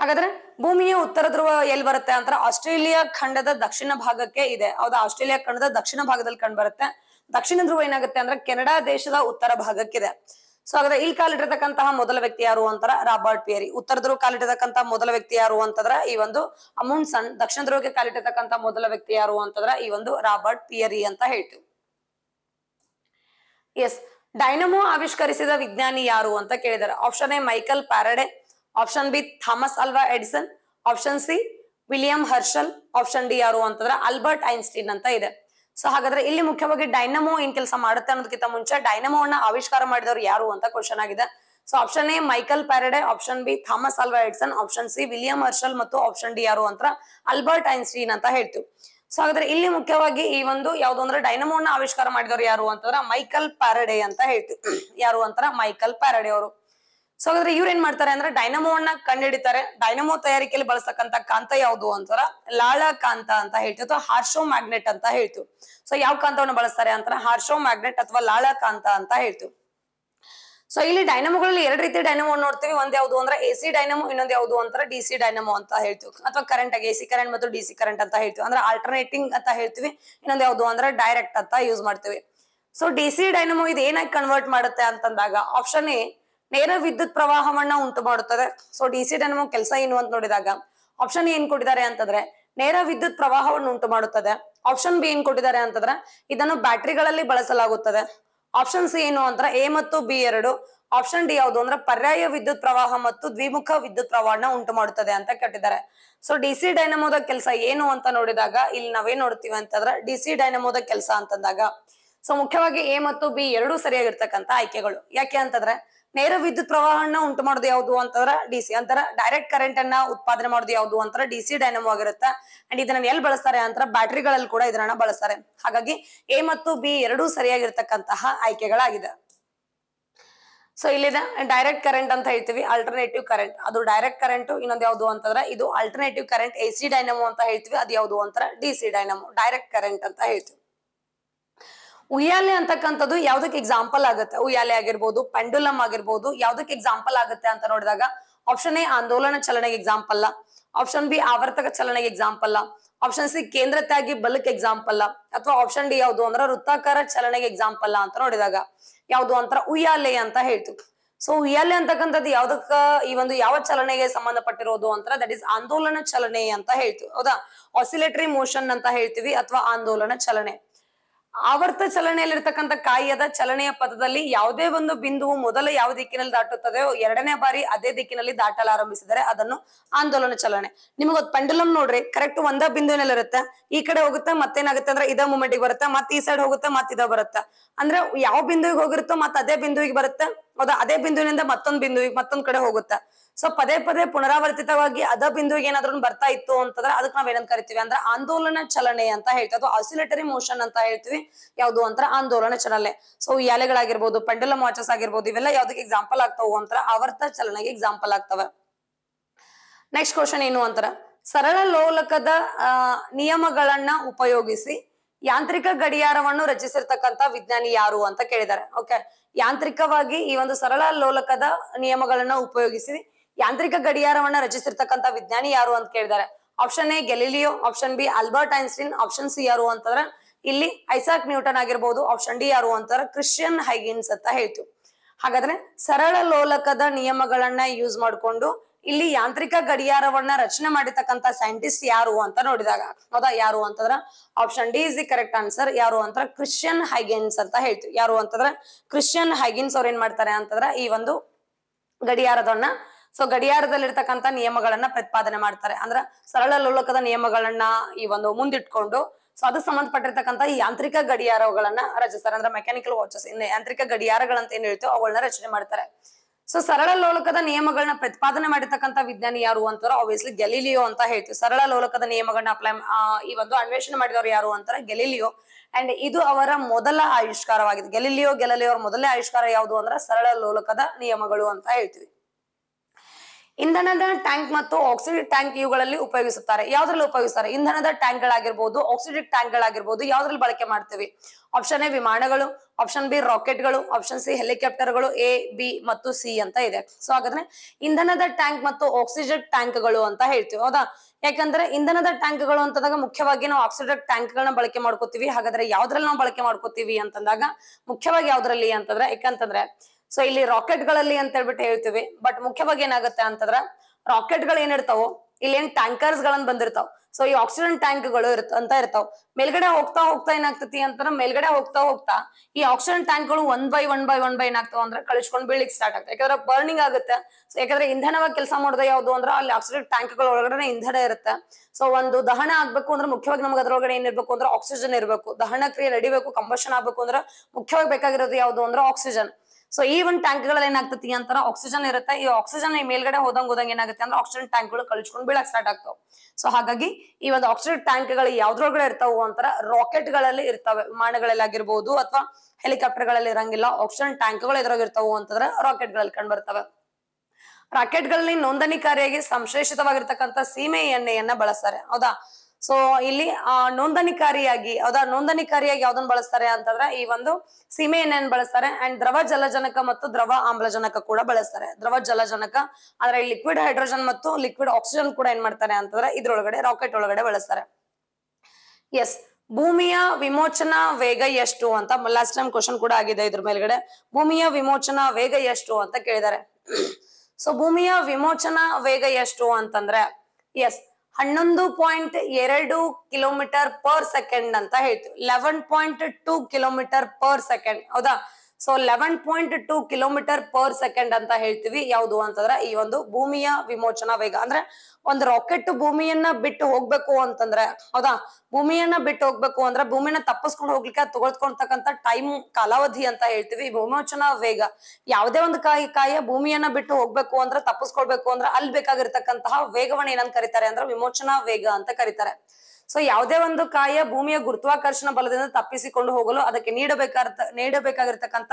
ಹಾಗಾದ್ರೆ ಭೂಮಿಯ ಉತ್ತರ ಧ್ರುವ ಎಲ್ಲಿ ಬರುತ್ತೆ ಅಂತ ಆಸ್ಟ್ರೇಲಿಯಾ ಖಂಡದ ದಕ್ಷಿಣ ಭಾಗಕ್ಕೆ ಇದೆ ಹೌದಾ ಆಸ್ಟ್ರೇಲಿಯಾ ಖಂಡದ ದಕ್ಷಿಣ ಭಾಗದಲ್ಲಿ ಕಂಡು ಬರುತ್ತೆ ದಕ್ಷಿಣ ಧ್ರುವ ಏನಾಗುತ್ತೆ ಅಂದ್ರೆ ಕೆನಡಾ ದೇಶದ ಉತ್ತರ ಭಾಗಕ್ಕೆ ಇದೆ ಸೊ ಹಾಗಾದ್ರೆ ಇಲ್ಲಿ ಕಾಲಿಟ್ಟಿರತಕ್ಕಂತಹ ಮೊದಲ ವ್ಯಕ್ತಿ ಯಾರು ಅಂತಾರ ರಾಬರ್ಟ್ ಪಿಯರಿ ಉತ್ತರ ಧ್ರುವ ಕಾಲಿಟ್ಟಿರ್ತಕ್ಕಂತಹ ಮೊದಲ ವ್ಯಕ್ತಿ ಯಾರು ಅಂತಂದ್ರ ಈ ಒಂದು ಸನ್ ದಕ್ಷಿಣ ಧ್ರುವಕ್ಕೆ ಕಾಲಿಟ್ಟಿರ್ತಕ್ಕಂತಹ ಮೊದಲ ವ್ಯಕ್ತಿ ಯಾರು ಅಂತಂದ್ರ ಈ ಒಂದು ರಾಬರ್ಟ್ ಪಿಯರಿ ಅಂತ ಹೇಳ್ತೀವಿ ಎಸ್ ಡೈನಮೋ ಆವಿಷ್ಕರಿಸಿದ ವಿಜ್ಞಾನಿ ಯಾರು ಅಂತ ಕೇಳಿದಾರೆ option A Michael Faraday option B Thomas Alva Edison option C William Herschel option D ಯಾರು ಅಂತಂದ್ರೆ ಅಲ್ಬರ್ಟ್ ಐನ್ಸ್ಟೀನ್ ಅಂತ ಇದೆ ಸೊ ಹಾಗಾದ್ರೆ ಇಲ್ಲಿ ಮುಖ್ಯವಾಗಿ ಡೈನಮೋ ಏನ್ ಕೆಲಸ ಮಾಡುತ್ತೆ ಅನ್ನೋದಕ್ಕಿಂತ ಮುಂಚೆ ಡೈನಮೋ ಅನ್ನ ಆವಿಷ್ಕಾರ ಮಾಡಿದವರು ಯಾರು ಅಂತ ಕ್ವಶನ್ ಆಗಿದೆ so option A Michael Faraday option B Thomas Alva Edison option C William Herschel ಮತ್ತು ಆಪ್ಷನ್ ಡಿ ಯಾರು ಅಂತ ಅಲ್ಬರ್ಟ್ ಐನ್ಸ್ಟೀನ್ ಅಂತ ಹೇಳ್ತೀವಿ ಸೊ ಹಾಗಾದ್ರೆ ಇಲ್ಲಿ ಮುಖ್ಯವಾಗಿ ಈ ಒಂದು ಯಾವ್ದು ಅಂದ್ರೆ ಅನ್ನ ಆವಿಷ್ಕಾರ ಮಾಡಿದವರು ಯಾರು ಅಂತಂದ್ರ ಮೈಕಲ್ ಪ್ಯಾರಡೆ ಅಂತ ಹೇಳ್ತೀವಿ ಯಾರು ಅಂತಾರ ಮೈಕಲ್ ಪ್ಯಾರಡೆ ಅವರು ಸೊ ಹಾಗಾದ್ರೆ ಇವ್ರು ಏನ್ ಮಾಡ್ತಾರೆ ಅಂದ್ರೆ ಡೈನಮೋನ್ನ ಕಂಡುಹಿಡಿತಾರೆ ಡೈನಮೋ ತಯಾರಿಕೆಯಲ್ಲಿ ಬಳಸ್ತಕ್ಕಂತ ಕಾಂತ ಯಾವುದು ಅಂತಾರ ಲಾಳ ಕಾಂತ ಅಂತ ಅಥವಾ ಹಾರ್ಷೋ ಮ್ಯಾಗ್ನೆಟ್ ಅಂತ ಹೇಳ್ತೀವಿ ಸೊ ಯಾವ ಕಾಂತವನ್ನು ಬಳಸ್ತಾರೆ ಅಂತಾರ ಹಾರ್ಶೋ ಮ್ಯಾಗ್ನೆಟ್ ಅಥವಾ ಲಾಳ ಕಾಂತ ಅಂತ ಹೇಳ್ತೀವಿ ಸೊ ಇಲ್ಲಿ ಡೈನಮೋಗಳಲ್ಲಿ ಎರಡು ರೀತಿ ಡೈನಮೋ ನೋಡ್ತೀವಿ ಒಂದ್ ಯಾವ್ದು ಅಂದ್ರೆ ಎ ಸಿ ಡೈನಮೋ ಇನ್ನೊಂದು ಯಾವ್ದು ಅಂತಾರೆ ಡಿ ಸಿ ಡೈನಮೋ ಅಂತ ಹೇಳ್ತೀವಿ ಅಥವಾ ಕರೆಂಟ್ ಆಗಿ ಎ ಸಿ ಕರೆಂಟ್ ಮತ್ತು ಡಿ ಸಿ ಕರೆಂಟ್ ಅಂತ ಹೇಳ್ತೀವಿ ಅಂದ್ರೆ ಆಲ್ಟರ್ನೇಟಿಂಗ್ ಅಂತ ಹೇಳ್ತೀವಿ ಇನ್ನೊಂದು ಯಾವ್ದು ಅಂದ್ರೆ ಡೈರೆಕ್ಟ್ ಅಂತ ಯೂಸ್ ಮಾಡ್ತೀವಿ ಸೊ ಡಿ ಸಿ ಡೈನಮೋ ಇದು ಏನಾಗಿ ಕನ್ವರ್ಟ್ ಮಾಡುತ್ತೆ ಅಂತಂದಾಗ ಆಪ್ಷನ್ ಎ ನೇರ ವಿದ್ಯುತ್ ಪ್ರವಾಹವನ್ನ ಉಂಟು ಮಾಡುತ್ತದೆ ಸೊ ಡಿ ಸಿ ಕೆಲಸ ಏನು ಅಂತ ನೋಡಿದಾಗ ಆಪ್ಷನ್ ಏನ್ ಕೊಟ್ಟಿದ್ದಾರೆ ಅಂತಂದ್ರೆ ನೇರ ವಿದ್ಯುತ್ ಪ್ರವಾಹವನ್ನು ಉಂಟು ಮಾಡುತ್ತದೆ ಆಪ್ಷನ್ ಬಿ ಏನ್ ಕೊಟ್ಟಿದ್ದಾರೆ ಅಂತಂದ್ರೆ ಇದನ್ನು ಬ್ಯಾಟರಿಗಳಲ್ಲಿ ಬಳಸಲಾಗುತ್ತದೆ ಆಪ್ಷನ್ ಸಿ ಏನು ಅಂದ್ರೆ ಎ ಮತ್ತು ಬಿ ಎರಡು ಆಪ್ಷನ್ ಡಿ ಯಾವುದು ಅಂದ್ರೆ ಪರ್ಯಾಯ ವಿದ್ಯುತ್ ಪ್ರವಾಹ ಮತ್ತು ದ್ವಿಮುಖ ವಿದ್ಯುತ್ ಪ್ರವಾಹನ ಉಂಟು ಮಾಡುತ್ತದೆ ಅಂತ ಕಟ್ಟಿದ್ದಾರೆ ಸೊ ಡಿ ಸಿ ಡೈನಮೋದ ಕೆಲಸ ಏನು ಅಂತ ನೋಡಿದಾಗ ಇಲ್ಲಿ ನಾವೇನ್ ನೋಡ್ತೀವಿ ಅಂತಂದ್ರೆ ಡಿ ಸಿ ಡೈನಮೋದ ಕೆಲಸ ಅಂತಂದಾಗ ಸೊ ಮುಖ್ಯವಾಗಿ ಎ ಮತ್ತು ಬಿ ಎರಡು ಸರಿಯಾಗಿರ್ತಕ್ಕಂಥ ಆಯ್ಕೆಗಳು ಯಾಕೆ ಅಂತಂದ್ರೆ ನೇರ ವಿದ್ಯುತ್ ಪ್ರವಾಹವನ್ನ ಉಂಟು ಮಾಡೋದು ಯಾವುದು ಅಂತಂದ್ರ ಡಿಸಿ ಅಂತರ ಡೈರೆಕ್ಟ್ ಕರೆಂಟ್ ಅನ್ನ ಉತ್ಪಾದನೆ ಮಾಡೋದು ಯಾವುದು ಅಂತರ ಡಿಸಿ ಡೈನಮೋ ಆಗಿರುತ್ತೆ ಅಂಡ್ ಇದನ್ನ ಎಲ್ಲಿ ಬಳಸ್ತಾರೆ ಅಂತರ ಬ್ಯಾಟ್ರಿಗಳಲ್ಲಿ ಕೂಡ ಇದನ್ನ ಬಳಸ್ತಾರೆ ಹಾಗಾಗಿ ಎ ಮತ್ತು ಬಿ ಎರಡೂ ಸರಿಯಾಗಿರ್ತಕ್ಕಂತಹ ಆಯ್ಕೆಗಳಾಗಿದೆ ಸೊ ಇಲ್ಲಿ ಡೈರೆಕ್ಟ್ ಕರೆಂಟ್ ಅಂತ ಹೇಳ್ತೀವಿ ಆಲ್ಟರ್ನೇಟಿವ್ ಕರೆಂಟ್ ಅದು ಡೈರೆಕ್ಟ್ ಕರೆಂಟ್ ಇನ್ನೊಂದು ಯಾವುದು ಅಂತಂದ್ರೆ ಇದು alternative current A C dynamo ಅಂತ ಹೇಳ್ತೀವಿ ಅದು ಯಾವುದು ಅಂತರ D C dynamo direct current ಅಂತ ಹೇಳ್ತೀವಿ ಉಯ್ಯಾಲೆ ಅಂತಕ್ಕಂಥದ್ದು ಯಾವ್ದಕ್ ಎಕ್ಸಾಂಪಲ್ ಆಗುತ್ತೆ ಉಯ್ಯಾಲೆ ಆಗಿರ್ಬೋದು ಪೆಂಡುಲಮ್ ಆಗಿರ್ಬೋದು ಯಾವ್ದಕ್ಕೆ ಎಕ್ಸಾಂಪಲ್ ಆಗುತ್ತೆ ಅಂತ ನೋಡಿದಾಗ ಆಪ್ಷನ್ ಎ ಆಂದೋಲನ ಚಲನೆಗೆ ಎಕ್ಸಾಂಪಲ್ ಆಪ್ಷನ್ ಬಿ ಆವರ್ತಕ ಚಲನೆಗೆ ಎಕ್ಸಾಂಪಲ್ ಆಪ್ಷನ್ ಸಿ ತ್ಯಾಗಿ ಬಲಕ್ಕೆ ಎಕ್ಸಾಂಪಲ್ ಅಥವಾ ಆಪ್ಷನ್ ಡಿ ಯಾವುದು ಅಂದ್ರೆ ವೃತ್ತಾಕಾರ ಚಲನೆಗೆ ಎಕ್ಸಾಂಪಲ್ ಅಂತ ನೋಡಿದಾಗ ಯಾವುದು ಅಂತರ ಉಯ್ಯಾಲೆ ಅಂತ ಹೇಳ್ತು ಸೊ ಉಯ್ಯಾಲೆ ಅಂತಕ್ಕಂಥದ್ದು ಯಾವ್ದಕ್ಕ ಈ ಒಂದು ಯಾವ ಚಲನೆಗೆ ಸಂಬಂಧಪಟ್ಟಿರೋದು ಅಂತ ದಟ್ ಇಸ್ ಆಂದೋಲನ ಚಲನೆ ಅಂತ ಹೇಳ್ತೀವಿ ಹೌದಾ ಆಸಿಲೇಟರಿ ಮೋಷನ್ ಅಂತ ಹೇಳ್ತೀವಿ ಅಥವಾ ಆಂದೋಲನ ಚಲನೆ ಆವರ್ತ ಚಲನೆಯಲ್ಲಿರ್ತಕ್ಕಂಥ ಕಾಯಿಯದ ಚಲನೆಯ ಪದದಲ್ಲಿ ಯಾವುದೇ ಒಂದು ಬಿಂದುವು ಮೊದಲ ಯಾವ ದಿಕ್ಕಿನಲ್ಲಿ ದಾಟುತ್ತದೆಯೋ ಎರಡನೇ ಬಾರಿ ಅದೇ ದಿಕ್ಕಿನಲ್ಲಿ ದಾಟಲಾರಂಭಿಸಿದರೆ ಅದನ್ನು ಆಂದೋಲನ ಚಲನೆ ನಿಮಗೊಂದು ಪೆಂಡುಲಮ್ ನೋಡ್ರಿ ಕರೆಕ್ಟ್ ಒಂದ ಬಿಂದುವಿನಲ್ಲಿ ಇರುತ್ತೆ ಈ ಕಡೆ ಹೋಗುತ್ತೆ ಮತ್ತೇನಾಗುತ್ತೆ ಅಂದ್ರೆ ಇದ ಮೂಮೆಂಟಿಗೆ ಬರುತ್ತೆ ಮತ್ತೆ ಈ ಸೈಡ್ ಹೋಗುತ್ತೆ ಮತ್ತೆ ಇದ ಬರುತ್ತೆ ಅಂದ್ರೆ ಯಾವ ಬಿಂದುವಿಗೆ ಹೋಗಿರುತ್ತೋ ಮತ್ತೆ ಅದೇ ಬಿಂದುವಿಗೆ ಬರುತ್ತೆ ಹೌದಾ ಅದೇ ಬಿಂದುವಿನಿಂದ ಮತ್ತೊಂದ್ ಬಿಂದುವಿಗೆ ಮತ್ತೊಂದ್ ಕಡೆ ಹೋಗುತ್ತೆ ಸೊ ಪದೇ ಪದೇ ಪುನರಾವರ್ತಿತವಾಗಿ ಅದ ಬಿಂದುವಿಗೆ ಏನಾದ್ರೂ ಬರ್ತಾ ಇತ್ತು ಅಂತಂದ್ರೆ ಅದಕ್ಕೆ ನಾವ್ ಏನಂತ ಕರಿತೀವಿ ಅಂದ್ರೆ ಆಂದೋಲನ ಚಲನೆ ಅಂತ ಹೇಳ್ತೀವಿ ಅದು ಆಸಿಲೇಟರಿ ಮೋಷನ್ ಅಂತ ಹೇಳ್ತೀವಿ ಯಾವ್ದು ಅಂತ ಆಂದೋಲನ ಚಲನೆ ಸೊ ಈ ಪೆಂಡಲ ಮಾಚಸ್ ವಾಚಸ್ ಆಗಿರ್ಬೋದು ಇವೆಲ್ಲ ಯಾವ್ದಕ್ಕೆ ಎಕ್ಸಾಂಪಲ್ ಆಗ್ತಾವು ಅಂತ ಆವರ್ತ ಚಲನೆಗೆ ಎಕ್ಸಾಂಪಲ್ ಆಗ್ತಾವ ನೆಕ್ಸ್ಟ್ ಕ್ವಶನ್ ಏನು ಅಂತಾರ ಸರಳ ಲೋಲಕದ ನಿಯಮಗಳನ್ನ ಉಪಯೋಗಿಸಿ ಯಾಂತ್ರಿಕ ಗಡಿಯಾರವನ್ನು ರಚಿಸಿರ್ತಕ್ಕಂತ ವಿಜ್ಞಾನಿ ಯಾರು ಅಂತ ಕೇಳಿದ್ದಾರೆ ಓಕೆ ಯಾಂತ್ರಿಕವಾಗಿ ಈ ಒಂದು ಸರಳ ಲೋಲಕದ ನಿಯಮಗಳನ್ನ ಉಪಯೋಗಿಸಿ ಯಾಂತ್ರಿಕ ಗಡಿಯಾರವನ್ನ ರಚಿಸಿರ್ತಕ್ಕಂಥ ವಿಜ್ಞಾನಿ ಯಾರು ಅಂತ ಕೇಳಿದ್ದಾರೆ option A Galileo option B Albert Einstein option C ಯಾರು ಅಂತಂದ್ರೆ ಇಲ್ಲಿ ಐಸಾಕ್ ನ್ಯೂಟನ್ ಆಗಿರ್ಬೋದು ಆಪ್ಷನ್ ಡಿ ಯಾರು ಅಂತಾರೆ ಕ್ರಿಶ್ಚಿಯನ್ ಹೈಗಿನ್ಸ್ ಅಂತ ಹೇಳ್ತೀವಿ ಹಾಗಾದ್ರೆ ಸರಳ ಲೋಲಕದ ನಿಯಮಗಳನ್ನ ಯೂಸ್ ಮಾಡಿಕೊಂಡು ಇಲ್ಲಿ ಯಾಂತ್ರಿಕ ಗಡಿಯಾರವನ್ನ ರಚನೆ ಮಾಡಿರ್ತಕ್ಕಂಥ ಸೈಂಟಿಸ್ಟ್ ಯಾರು ಅಂತ ನೋಡಿದಾಗ ಹೌದಾ ಯಾರು ಅಂತಂದ್ರ option D is the correct answer ಯಾರು ಅಂತಂದ್ರೆ ಕ್ರಿಶ್ಚಿಯನ್ ಹೈಗಿನ್ಸ್ ಅಂತ ಹೇಳ್ತೀವಿ ಯಾರು ಅಂತಂದ್ರೆ ಕ್ರಿಶ್ಚಿಯನ್ ಹೈಗಿನ್ಸ್ ಅವ್ರು ಏನ್ ಮಾಡ್ತಾರೆ ಅಂತಂದ್ರ ಈ ಒಂದು ಗಡಿಯಾರದನ್ನ ಸೊ ಗಡಿಯಾರದಲ್ಲಿರ್ತಕ್ಕಂಥ ನಿಯಮಗಳನ್ನ ಪ್ರತಿಪಾದನೆ ಮಾಡ್ತಾರೆ ಅಂದ್ರ ಸರಳ ಲೋಲಕದ ನಿಯಮಗಳನ್ನ ಈ ಒಂದು ಮುಂದಿಟ್ಕೊಂಡು ಸೊ ಅದು ಸಂಬಂಧಪಟ್ಟಿರ್ತಕ್ಕಂಥ ಯಾಂತ್ರಿಕ ಗಡಿಯಾರಗಳನ್ನ ರಚಿಸ್ತಾರೆ ಅಂದ್ರೆ ಮೆಕ್ಯಾನಿಕಲ್ ವಾಚಸ್ ಇನ್ನು ಯಾಂತ್ರಿಕ ಗಡಿಯಾರಗಳಂತ ಏನ್ ಹೇಳ್ತೀವಿ ಅವುಗಳನ್ನ ರಚನೆ ಮಾಡ್ತಾರೆ ಸೊ ಸರಳ ಲೋಲಕದ ನಿಯಮಗಳನ್ನ ಪ್ರತಿಪಾದನೆ ಮಾಡಿರ್ತಕ್ಕಂಥ ವಿಜ್ಞಾನಿ ಯಾರು ಅಂತಾರೋ ಆಬ್ವಿಯಸ್ಲಿ ಗೆಲಿಲಿಯೋ ಅಂತ ಹೇಳ್ತೀವಿ ಸರಳ ಲೋಲಕದ ನಿಯಮಗಳನ್ನ ಅಪ್ಲೈ ಈ ಒಂದು ಅನ್ವೇಷಣೆ ಮಾಡಿದವರು ಯಾರು ಅಂತಾರೆ ಗೆಲಿಲಿಯೋ ಅಂಡ್ ಇದು ಅವರ ಮೊದಲ ಆವಿಷ್ಕಾರವಾಗಿದೆ ಗೆಲಿಲಿಯೋ ಗೆಲಲಿಯೋ ಅವರ ಮೊದಲೇ ಆವಿಷ್ಕಾರ ಯಾವುದು ಅಂದ್ರೆ ಸರಳ ಲೋಲಕದ ನಿಯಮಗಳು ಅಂತ ಹೇಳ್ತೀವಿ ಇಂಧನದ ಟ್ಯಾಂಕ್ ಮತ್ತು ಆಕ್ಸಿಜನ್ ಟ್ಯಾಂಕ್ ಇವುಗಳಲ್ಲಿ ಉಪಯೋಗಿಸುತ್ತಾರೆ ಯಾವ್ದ್ರಲ್ಲಿ ಉಪಯೋಗಿಸ್ತಾರೆ ಇಂಧನದ ಟ್ಯಾಂಕ್ ಗಳಾಗಿರ್ಬೋದು ಆಕ್ಸಿಡಿಕ್ ಟ್ಯಾಂಕ್ ಗಳಾಗಿರ್ಬೋದು ಯಾವ್ದ್ರಲ್ಲಿ ಬಳಕೆ ಮಾಡ್ತೀವಿ ಆಪ್ಷನ್ ಎ ವಿಮಾನಗಳು ಆಪ್ಷನ್ ಬಿ ರಾಕೆಟ್ಗಳು ಆಪ್ಷನ್ ಸಿ ಹೆಲಿಕಾಪ್ಟರ್ ಗಳು ಎ ಬಿ ಮತ್ತು ಸಿ ಅಂತ ಇದೆ ಸೊ ಹಾಗಾದ್ರೆ ಇಂಧನದ ಟ್ಯಾಂಕ್ ಮತ್ತು ಆಕ್ಸಿಜನ್ ಟ್ಯಾಂಕ್ ಗಳು ಅಂತ ಹೇಳ್ತೀವಿ ಹೌದಾ ಯಾಕಂದ್ರೆ ಇಂಧನದ ಟ್ಯಾಂಕ್ ಗಳು ಅಂತಂದಾಗ ಮುಖ್ಯವಾಗಿ ನಾವು ಆಕ್ಸಿಜನ್ ಟ್ಯಾಂಕ್ ಗಳನ್ನ ಬಳಕೆ ಮಾಡ್ಕೋತೀವಿ ಹಾಗಾದ್ರೆ ಯಾವ್ದ್ರಲ್ಲಿ ನಾವು ಬಳಕೆ ಮಾಡ್ಕೋತೀವಿ ಅಂತಂದಾಗ ಮುಖ್ಯವಾಗಿ ಯಾವ್ದ್ರಲ್ಲಿ ಅಂತಂದ್ರೆ ಯಾಕಂತಂದ್ರೆ ಸೊ ಇಲ್ಲಿ ರಾಕೆಟ್ ಗಳಲ್ಲಿ ಅಂತ ಹೇಳ್ಬಿಟ್ಟು ಹೇಳ್ತೀವಿ ಬಟ್ ಮುಖ್ಯವಾಗಿ ಏನಾಗುತ್ತೆ ಅಂತಂದ್ರ ರಾಕೆಟ್ ಗಳು ಏನಿರ್ತಾವೋ ಇಲ್ಲಿ ಏನ್ ಟ್ಯಾಂಕರ್ಸ್ ಗಳನ್ನ ಬಂದಿರ್ತಾವ ಸೊ ಈ ಆಕ್ಸಿಜನ್ ಟ್ಯಾಂಕ್ ಗಳು ಅಂತ ಇರ್ತಾವ ಮೇಲ್ಗಡೆ ಹೋಗ್ತಾ ಹೋಗ್ತಾ ಏನಾಗ್ತತಿ ಅಂತಂದ್ರ ಮೇಲ್ಗಡೆ ಹೋಗ್ತಾ ಹೋಗ್ತಾ ಈ ಆಕ್ಸಿಜನ್ ಟ್ಯಾಂಕ್ ಗಳು one by one by one by ಏನಾಗ್ತಾವ ಅಂದ್ರೆ ಕಳಿಸ್ಕೊಂಡ್ ಬೀಳಿಕ್ ಸ್ಟಾರ್ಟ್ ಆಗ್ತದೆ ಯಾಕಂದ್ರೆ ಬರ್ನಿಂಗ್ ಆಗುತ್ತೆ ಸೊ ಯಾಕಂದ್ರೆ ಇಂಧನವಾಗಿ ಕೆಲಸ ಮಾಡೋದ ಯಾವ್ದು ಅಂದ್ರೆ ಅಲ್ಲಿ ಆಕ್ಸಿಜನ್ ಟ್ಯಾಂಕ್ ಗಳ ಒಳಗಡೆ ಇಂಧನ ಇರುತ್ತೆ ಸೊ ಒಂದು ದಹನ ಆಗ್ಬೇಕು ಅಂದ್ರೆ ಮುಖ್ಯವಾಗಿ ನಮ್ಗೆ ಅದ್ರೊಳಗಡೆ ಏನಿರ್ಬೇಕು ಅಂದ್ರೆ ಆಕ್ಸಿಜನ್ ಇರಬೇಕು ದಹನ ಕ್ರಿಯೆ ನಡಿಬೇಕು ಕಂಬಷನ್ ಆಗ್ಬೇಕು ಅಂದ್ರೆ ಮುಖ್ಯವಾಗಿ ಬೇಕಾಗಿರೋದು ಯಾವ್ದು ಅಂದ್ರೆ ಆಕ್ಸಿಜನ್ ಸೊ ಈ ಒಂದು ಟ್ಯಾಂಕ್ ಗಳಲ್ಲಿ ಏನಾಗ್ತತಿ ಅಂತಾರ ಆಕ್ಸಿಜನ್ ಇರುತ್ತೆ ಈ ಆಕ್ಸಿಜನ್ ಮೇಲ್ಗಡೆ ಹೋದಂಗ್ ಹೋದಂಗ ಏನಾಗುತ್ತೆ ಅಂದ್ರೆ ಆಕ್ಸಿಜನ್ ಟ್ಯಾಂಕ್ ಗಳು ಕಳ್ಸ್ಕೊಂಡು ಬೀಳಕ್ ಸ್ಟಾರ್ಟ್ ಆಗ್ತವೆ ಸೊ ಹಾಗಾಗಿ ಈ ಒಂದು ಆಕ್ಸಿಜನ್ ಟ್ಯಾಂಕ್ ಗಳು ಯಾವ್ದ್ರೊಳಗಡೆ ಇರ್ತಾವ ಅಂತಾರ ರಾಕೆಟ್ ಗಳಲ್ಲಿ ಇರ್ತಾವ ವಿಮಾನಗಳಲ್ಲಿ ಆಗಿರ್ಬಹುದು ಅಥವಾ ಹೆಲಿಕಾಪ್ಟರ್ ಗಳಲ್ಲಿ ಇರಂಗಿಲ್ಲ ಆಕ್ಸಿಜನ್ ಟ್ಯಾಂಕ್ ಗಳು ಇದ್ರಾಗ ಇರ್ತಾವು ಅಂತಂದ್ರೆ ರಾಕೆಟ್ ಗಳಲ್ಲಿ ಕಂಡು ಬರ್ತವೆ ರಾಕೆಟ್ ಗಳಲ್ಲಿ ನೋಂದಣಿಕಾರಿಯಾಗಿ ಸಂಶ್ಲೇಷಿತವಾಗಿರ್ತಕ್ಕಂಥ ಸೀಮೆ ಎಣ್ಣೆಯನ್ನ ಬಳಸ್ತಾರೆ ಹೌದಾ ಸೊ ಇಲ್ಲಿ ಆ ನೋಂದಣಿಕಾರಿಯಾಗಿ ಹೌದಾ ನೋಂದಣಿಕಾರಿಯಾಗಿ ಯಾವ್ದನ್ನ ಬಳಸ್ತಾರೆ ಅಂತಂದ್ರೆ ಈ ಒಂದು ಸೀಮೆ ಎಣ್ಣೆಯನ್ನು ಬಳಸ್ತಾರೆ ಅಂಡ್ ದ್ರವ ಜಲಜನಕ ಮತ್ತು ದ್ರವ ಆಮ್ಲಜನಕ ಕೂಡ ಬಳಸ್ತಾರೆ ದ್ರವ ಜಲಜನಕ ಅಂದ್ರೆ ಲಿಕ್ವಿಡ್ ಹೈಡ್ರೋಜನ್ ಮತ್ತು ಲಿಕ್ವಿಡ್ ಆಕ್ಸಿಜನ್ ಕೂಡ ಏನ್ ಮಾಡ್ತಾರೆ ಅಂತಂದ್ರೆ ಇದ್ರೊಳಗಡೆ ರಾಕೆಟ್ ಒಳಗಡೆ ಬಳಸ್ತಾರೆ ಎಸ್ ಭೂಮಿಯ ವಿಮೋಚನಾ ವೇಗ ಎಷ್ಟು ಅಂತ ಲಾಸ್ಟ್ ಟೈಮ್ ಕ್ವಶನ್ ಕೂಡ ಆಗಿದೆ ಇದ್ರ ಮೇಲ್ಗಡೆ ಭೂಮಿಯ ವಿಮೋಚನಾ ವೇಗ ಎಷ್ಟು ಅಂತ ಕೇಳಿದ್ದಾರೆ ಸೊ ಭೂಮಿಯ ವಿಮೋಚನಾ ವೇಗ ಎಷ್ಟು ಅಂತಂದ್ರೆ ಎಸ್ ಹನ್ನೊಂದು ಪಾಯಿಂಟ್ ಎರಡು ಕಿಲೋಮೀಟರ್ ಪರ್ ಸೆಕೆಂಡ್ ಅಂತ ಹೇಳ್ತೀವಿ eleven point two kilometre per second ಹೌದಾ so eleven point two kilometre per second ಅಂತ ಹೇಳ್ತೀವಿ ಯಾವುದು ಅಂತಂದ್ರೆ ಈ ಒಂದು ಭೂಮಿಯ ವಿಮೋಚನಾ ವೇಗ ಅಂದ್ರೆ ಒಂದ್ ರಾಕೆಟ್ ಭೂಮಿಯನ್ನ ಬಿಟ್ಟು ಹೋಗ್ಬೇಕು ಅಂತಂದ್ರೆ ಹೌದಾ ಭೂಮಿಯನ್ನ ಬಿಟ್ಟು ಹೋಗ್ಬೇಕು ಅಂದ್ರೆ ಭೂಮಿನ ತಪ್ಪಿಸ್ಕೊಂಡು ಹೋಗ್ಲಿಕ್ಕೆ ತಗೊಳ್ಕೊಂಡ್ತಕ್ಕಂತ ಟೈಮ್ ಕಾಲಾವಧಿ ಅಂತ ಹೇಳ್ತೀವಿ ಭೂಮೋಚನ ವೇಗ ಯಾವುದೇ ಒಂದು ಕಾಯಿ ಕಾಯ ಭೂಮಿಯನ್ನ ಬಿಟ್ಟು ಹೋಗ್ಬೇಕು ಅಂದ್ರೆ ತಪ್ಪಿಸ್ಕೊಳ್ಬೇಕು ಅಂದ್ರೆ ಅಲ್ಲಿ ಬೇಕಾಗಿರ್ತಕ್ಕಂತಹ ವೇಗವನ್ನ ಏನಂತ ಕರೀತಾರೆ ಅಂದ್ರೆ ವಿಮೋಚನಾ ವೇಗ ಅಂತ ಕರೀತಾರೆ ಸೊ ಯಾವುದೇ ಒಂದು ಕಾಯ ಭೂಮಿಯ ಗುರುತ್ವಾಕರ್ಷಣ ಬಲದಿಂದ ತಪ್ಪಿಸಿಕೊಂಡು ಹೋಗಲು ಅದಕ್ಕೆ ನೀಡಬೇಕಾದ ನೀಡಬೇಕಾಗಿರ್ತಕ್ಕಂಥ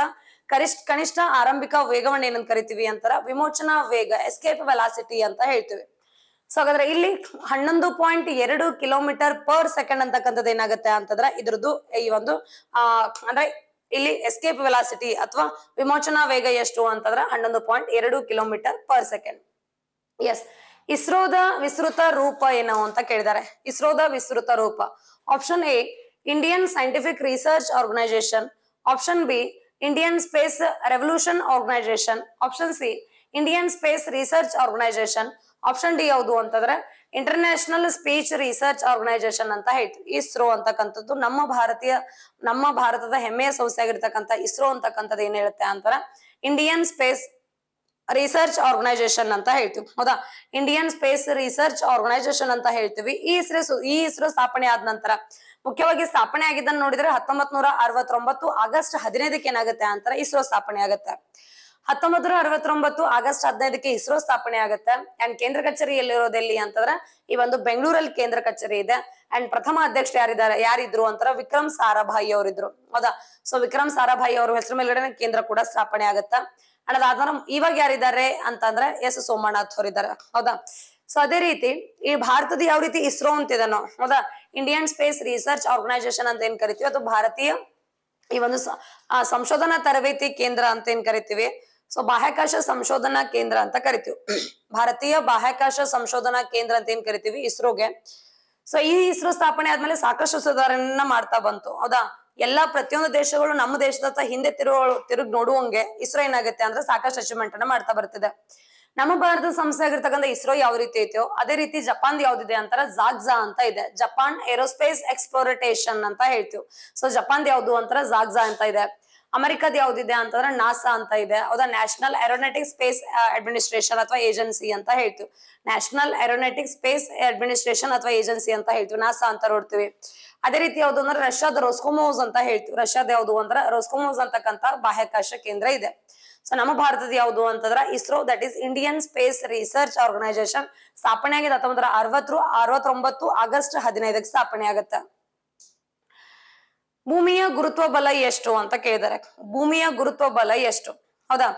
ಕರಿಷ್ಠ ಕನಿಷ್ಠ ಆರಂಭಿಕ ವೇಗವನ್ನ ಏನಂತ ಕರಿತೀವಿ ಅಂತಾರ ವಿಮೋಚನಾ ವೇಗ ಎಸ್ಕೇಪ್ ವೆಲಾಸಿಟಿ ಅಂತ ಹೇಳ್ತೀವಿ ಸೊ ಹಾಗಾದ್ರೆ ಇಲ್ಲಿ ಹನ್ನೊಂದು ಪಾಯಿಂಟ್ ಎರಡು ಕಿಲೋಮೀಟರ್ ಪರ್ ಸೆಕೆಂಡ್ ಅಂತಕ್ಕಂಥದ್ದು ಏನಾಗುತ್ತೆ ಅಂತಂದ್ರೆ ಇದ್ರದ್ದು ಈ ಒಂದು ಆ ಅಂದ್ರೆ ಇಲ್ಲಿ ಎಸ್ಕೇಪ್ ವೆಲಾಸಿಟಿ ಅಥವಾ ವಿಮೋಚನಾ ವೇಗ ಎಷ್ಟು ಅಂತಂದ್ರೆ ಹನ್ನೊಂದು ಪಾಯಿಂಟ್ ಎರಡು ಕಿಲೋಮೀಟರ್ ಪರ್ ಸೆಕೆಂಡ್ ಎಸ್ ಇಸ್ರೋದ ವಿಸ್ತೃತ ರೂಪ ಏನು ಅಂತ ಕೇಳಿದ್ದಾರೆ ಇಸ್ರೋದ ವಿಸ್ತೃತ ರೂಪ option A Indian scientific research organisation option B Indian space revolution organisation option C Indian space research organisation option D ಯಾವುದು ಅಂತಂದ್ರೆ ಇಂಟರ್ನ್ಯಾಷನಲ್ ಸ್ಪೀಚ್ ರಿಸರ್ಚ್ ಆರ್ಗನೈಸೇಷನ್ ಅಂತ ಹೇಳ್ತೀವಿ ಇಸ್ರೋ ಅಂತಕ್ಕಂಥದ್ದು ನಮ್ಮ ಭಾರತೀಯ ನಮ್ಮ ಭಾರತದ ಹೆಮ್ಮೆಯ ಸಂಸ್ಥೆ ಆಗಿರ್ತಕ್ಕಂಥ ಇಸ್ರೋ ಅಂತಕ್ಕಂಥದ್ದು ಏನ್ ಹೇಳುತ್ತೆ ಅಂತಾರ ಇಂಡಿಯನ್ ಸ್ಪೇಸ್ ರಿಸರ್ಚ್ ಆರ್ಗನೈಸೇಷನ್ ಅಂತ ಹೇಳ್ತೀವಿ ಹೌದಾ ಇಂಡಿಯನ್ ಸ್ಪೇಸ್ ರಿಸರ್ಚ್ ಆರ್ಗನೈಸೇಷನ್ ಅಂತ ಹೇಳ್ತೀವಿ ಈ ಇಸ್ರೋ ಈ ಇಸ್ರೋ ಸ್ಥಾಪನೆ ಆದ ನಂತರ ಮುಖ್ಯವಾಗಿ ಸ್ಥಾಪನೆ ಆಗಿದ್ದನ್ನು ನೋಡಿದ್ರೆ ಹತ್ತೊಂಬತ್ ನೂರ ಅರವತ್ತೊಂಬತ್ತು ಆಗಸ್ಟ್ ಹದಿನೈದಕ್ಕೆ ಏನಾಗುತ್ತೆ ಅಂತಾರೆ ಇಸ್ರೋ ಸ್ಥಾಪನೆ ಆಗುತ್ತೆ ಹತ್ತೊಂಬತ್ತು ಅರವತ್ತೊಂಬತ್ತು ಆಗಸ್ಟ್ ಹದಿನೈದಕ್ಕೆ ಇಸ್ರೋ ಸ್ಥಾಪನೆ ಆಗುತ್ತೆ ಅಂಡ್ ಕೇಂದ್ರ ಕಚೇರಿ ಎಲ್ಲಿರೋದೆಲ್ಲಿ ಅಂತಂದ್ರೆ ಈ ಒಂದು ಬೆಂಗಳೂರಲ್ಲಿ ಕೇಂದ್ರ ಕಚೇರಿ ಇದೆ ಅಂಡ್ ಪ್ರಥಮ ಅಧ್ಯಕ್ಷ ಯಾರಿದ್ದಾರೆ ಯಾರಿದ್ರು ಅಂತಾರ ವಿಕ್ರಮ್ ಸಾರಾಭಾಯಿ ಅವರಿದ್ರು ಹೌದಾ ಸೊ ವಿಕ್ರಮ್ ಸಾರಾಭಾಯಿ ಅವ್ರ ಹೆಸರು ಮೇಲ್ಗಡೆ ಕೇಂದ್ರ ಕೂಡ ಸ್ಥಾಪನೆ ಆಗುತ್ತೆ ಅಂಡ್ ಅದಾದ್ರ ಇವಾಗ ಯಾರಿದ್ದಾರೆ ಅಂತಂದ್ರೆ ಎಸ್ ಸೋಮನಾಥ್ ಅವರಿದ್ದಾರೆ ಹೌದಾ ಸೊ ಅದೇ ರೀತಿ ಈ ಭಾರತದ ಯಾವ ರೀತಿ ಇಸ್ರೋ ಅಂತಿದನೋ ಹೌದಾ ಇಂಡಿಯನ್ ಸ್ಪೇಸ್ ರಿಸರ್ಚ್ ಆರ್ಗನೈಸೇಷನ್ ಅಂತ ಏನ್ ಕರಿತೀವಿ ಅದು ಭಾರತೀಯ ಈ ಒಂದು ಸಂಶೋಧನಾ ತರಬೇತಿ ಕೇಂದ್ರ ಅಂತ ಏನ್ ಕರಿತೀವಿ ಸೊ ಬಾಹ್ಯಾಕಾಶ ಸಂಶೋಧನಾ ಕೇಂದ್ರ ಅಂತ ಕರಿತೀವಿ ಭಾರತೀಯ ಬಾಹ್ಯಾಕಾಶ ಸಂಶೋಧನಾ ಕೇಂದ್ರ ಅಂತ ಏನ್ ಕರಿತೀವಿ ಇಸ್ರೋಗೆ ಸೊ ಈ ಇಸ್ರೋ ಸ್ಥಾಪನೆ ಆದ್ಮೇಲೆ ಸಾಕಷ್ಟು ಸುಧಾರಣೆಯನ್ನ ಮಾಡ್ತಾ ಬಂತು ಹೌದಾ ಎಲ್ಲಾ ಪ್ರತಿಯೊಂದು ದೇಶಗಳು ನಮ್ಮ ದೇಶದತ್ತ ಹಿಂದೆ ತಿರು ತಿರುಗ್ ನೋಡುವಂಗೆ ಇಸ್ರೋ ಏನಾಗುತ್ತೆ ಅಂದ್ರೆ ಸಾಕಷ್ಟು ಅಚೀವ್ಮೆಂಟ್ ಅನ್ನ ಮಾಡ್ತಾ ಬರ್ತಿದೆ ನಮ್ಮ ಭಾರತದ ಸಂಸ್ಥೆ ಆಗಿರ್ತಕ್ಕಂಥ ಇಸ್ರೋ ಯಾವ ರೀತಿ ಐತೆ ಅದೇ ರೀತಿ ಜಪಾನ್ ಯಾವ್ದಿದೆ ಅಂತಾರ ಜಾಗ್ಝಾ ಅಂತ ಇದೆ ಜಪಾನ್ ಏರೋಸ್ಪೇಸ್ ಎಕ್ಸ್ಪ್ಲೋರಿಟೇಷನ್ ಅಂತ ಹೇಳ್ತೀವಿ ಸೊ ಜಪಾನ್ ಯಾವ್ದು ಅಂತಾರ ಜಾಗ್ಝಾ ಅಂತ ಇದೆ ಅಮೆರಿಕದ ಯಾವ್ದಿದೆ ಅಂತಂದ್ರೆ ನಾಸಾ ಅಂತ ಇದೆ ಹೌದಾ ನ್ಯಾಷನಲ್ ಏರೋನೆಟಿಕ್ ಸ್ಪೇಸ್ ಅಡ್ಮಿನಿಸ್ಟ್ರೇಷನ್ ಅಥವಾ ಏಜೆನ್ಸಿ ಅಂತ ಹೇಳ್ತೀವಿ ನ್ಯಾಷನಲ್ ಏರೋನೆಟಿಕ್ ಸ್ಪೇಸ್ ಅಡ್ಮಿನಿಸ್ಟ್ರೇಷನ್ ಅಥವಾ ಏಜೆನ್ಸಿ ಅಂತ ಹೇಳ್ತೀವಿ ನಾಸಾ ಅಂತ ನೋಡ್ತೀವಿ ಅದೇ ರೀತಿ ಯಾವ್ದು ಅಂದ್ರೆ ರಷ್ಯಾದ ರೋಸ್ಕೋಮೋಸ್ ಅಂತ ಹೇಳ್ತೀವಿ ರಷ್ಯಾದ ಯಾವ್ದು ಅಂದ್ರೆ ರೋಸ್ಕೋಮೋಸ್ ಅಂತಕ್ಕಂತ ಬಾಹ್ಯಾಕಾಶ ಕೇಂದ್ರ ಇದೆ ಸೊ ನಮ್ಮ ಭಾರತದ ಯಾವುದು ಅಂತಂದ್ರೆ ISRO that is Indian space research organisation ಸ್ಥಾಪನೆ ಆಗಿದೆ ಹತ್ತೊಂಬತ್ತರ ಅರವತ್ತು ಅರವತ್ತೊಂಬತ್ತು ಆಗಸ್ಟ್ ಹದಿನೈದಕ್ಕೆ ಸ್ಥಾಪನೆ ಆಗುತ್ತೆ ಭೂಮಿಯ ಗುರುತ್ವ ಬಲ ಎಷ್ಟು ಅಂತ ಕೇಳಿದ್ದಾರೆ ಭೂಮಿಯ ಗುರುತ್ವ ಬಲ ಎಷ್ಟು ಹೌದಾ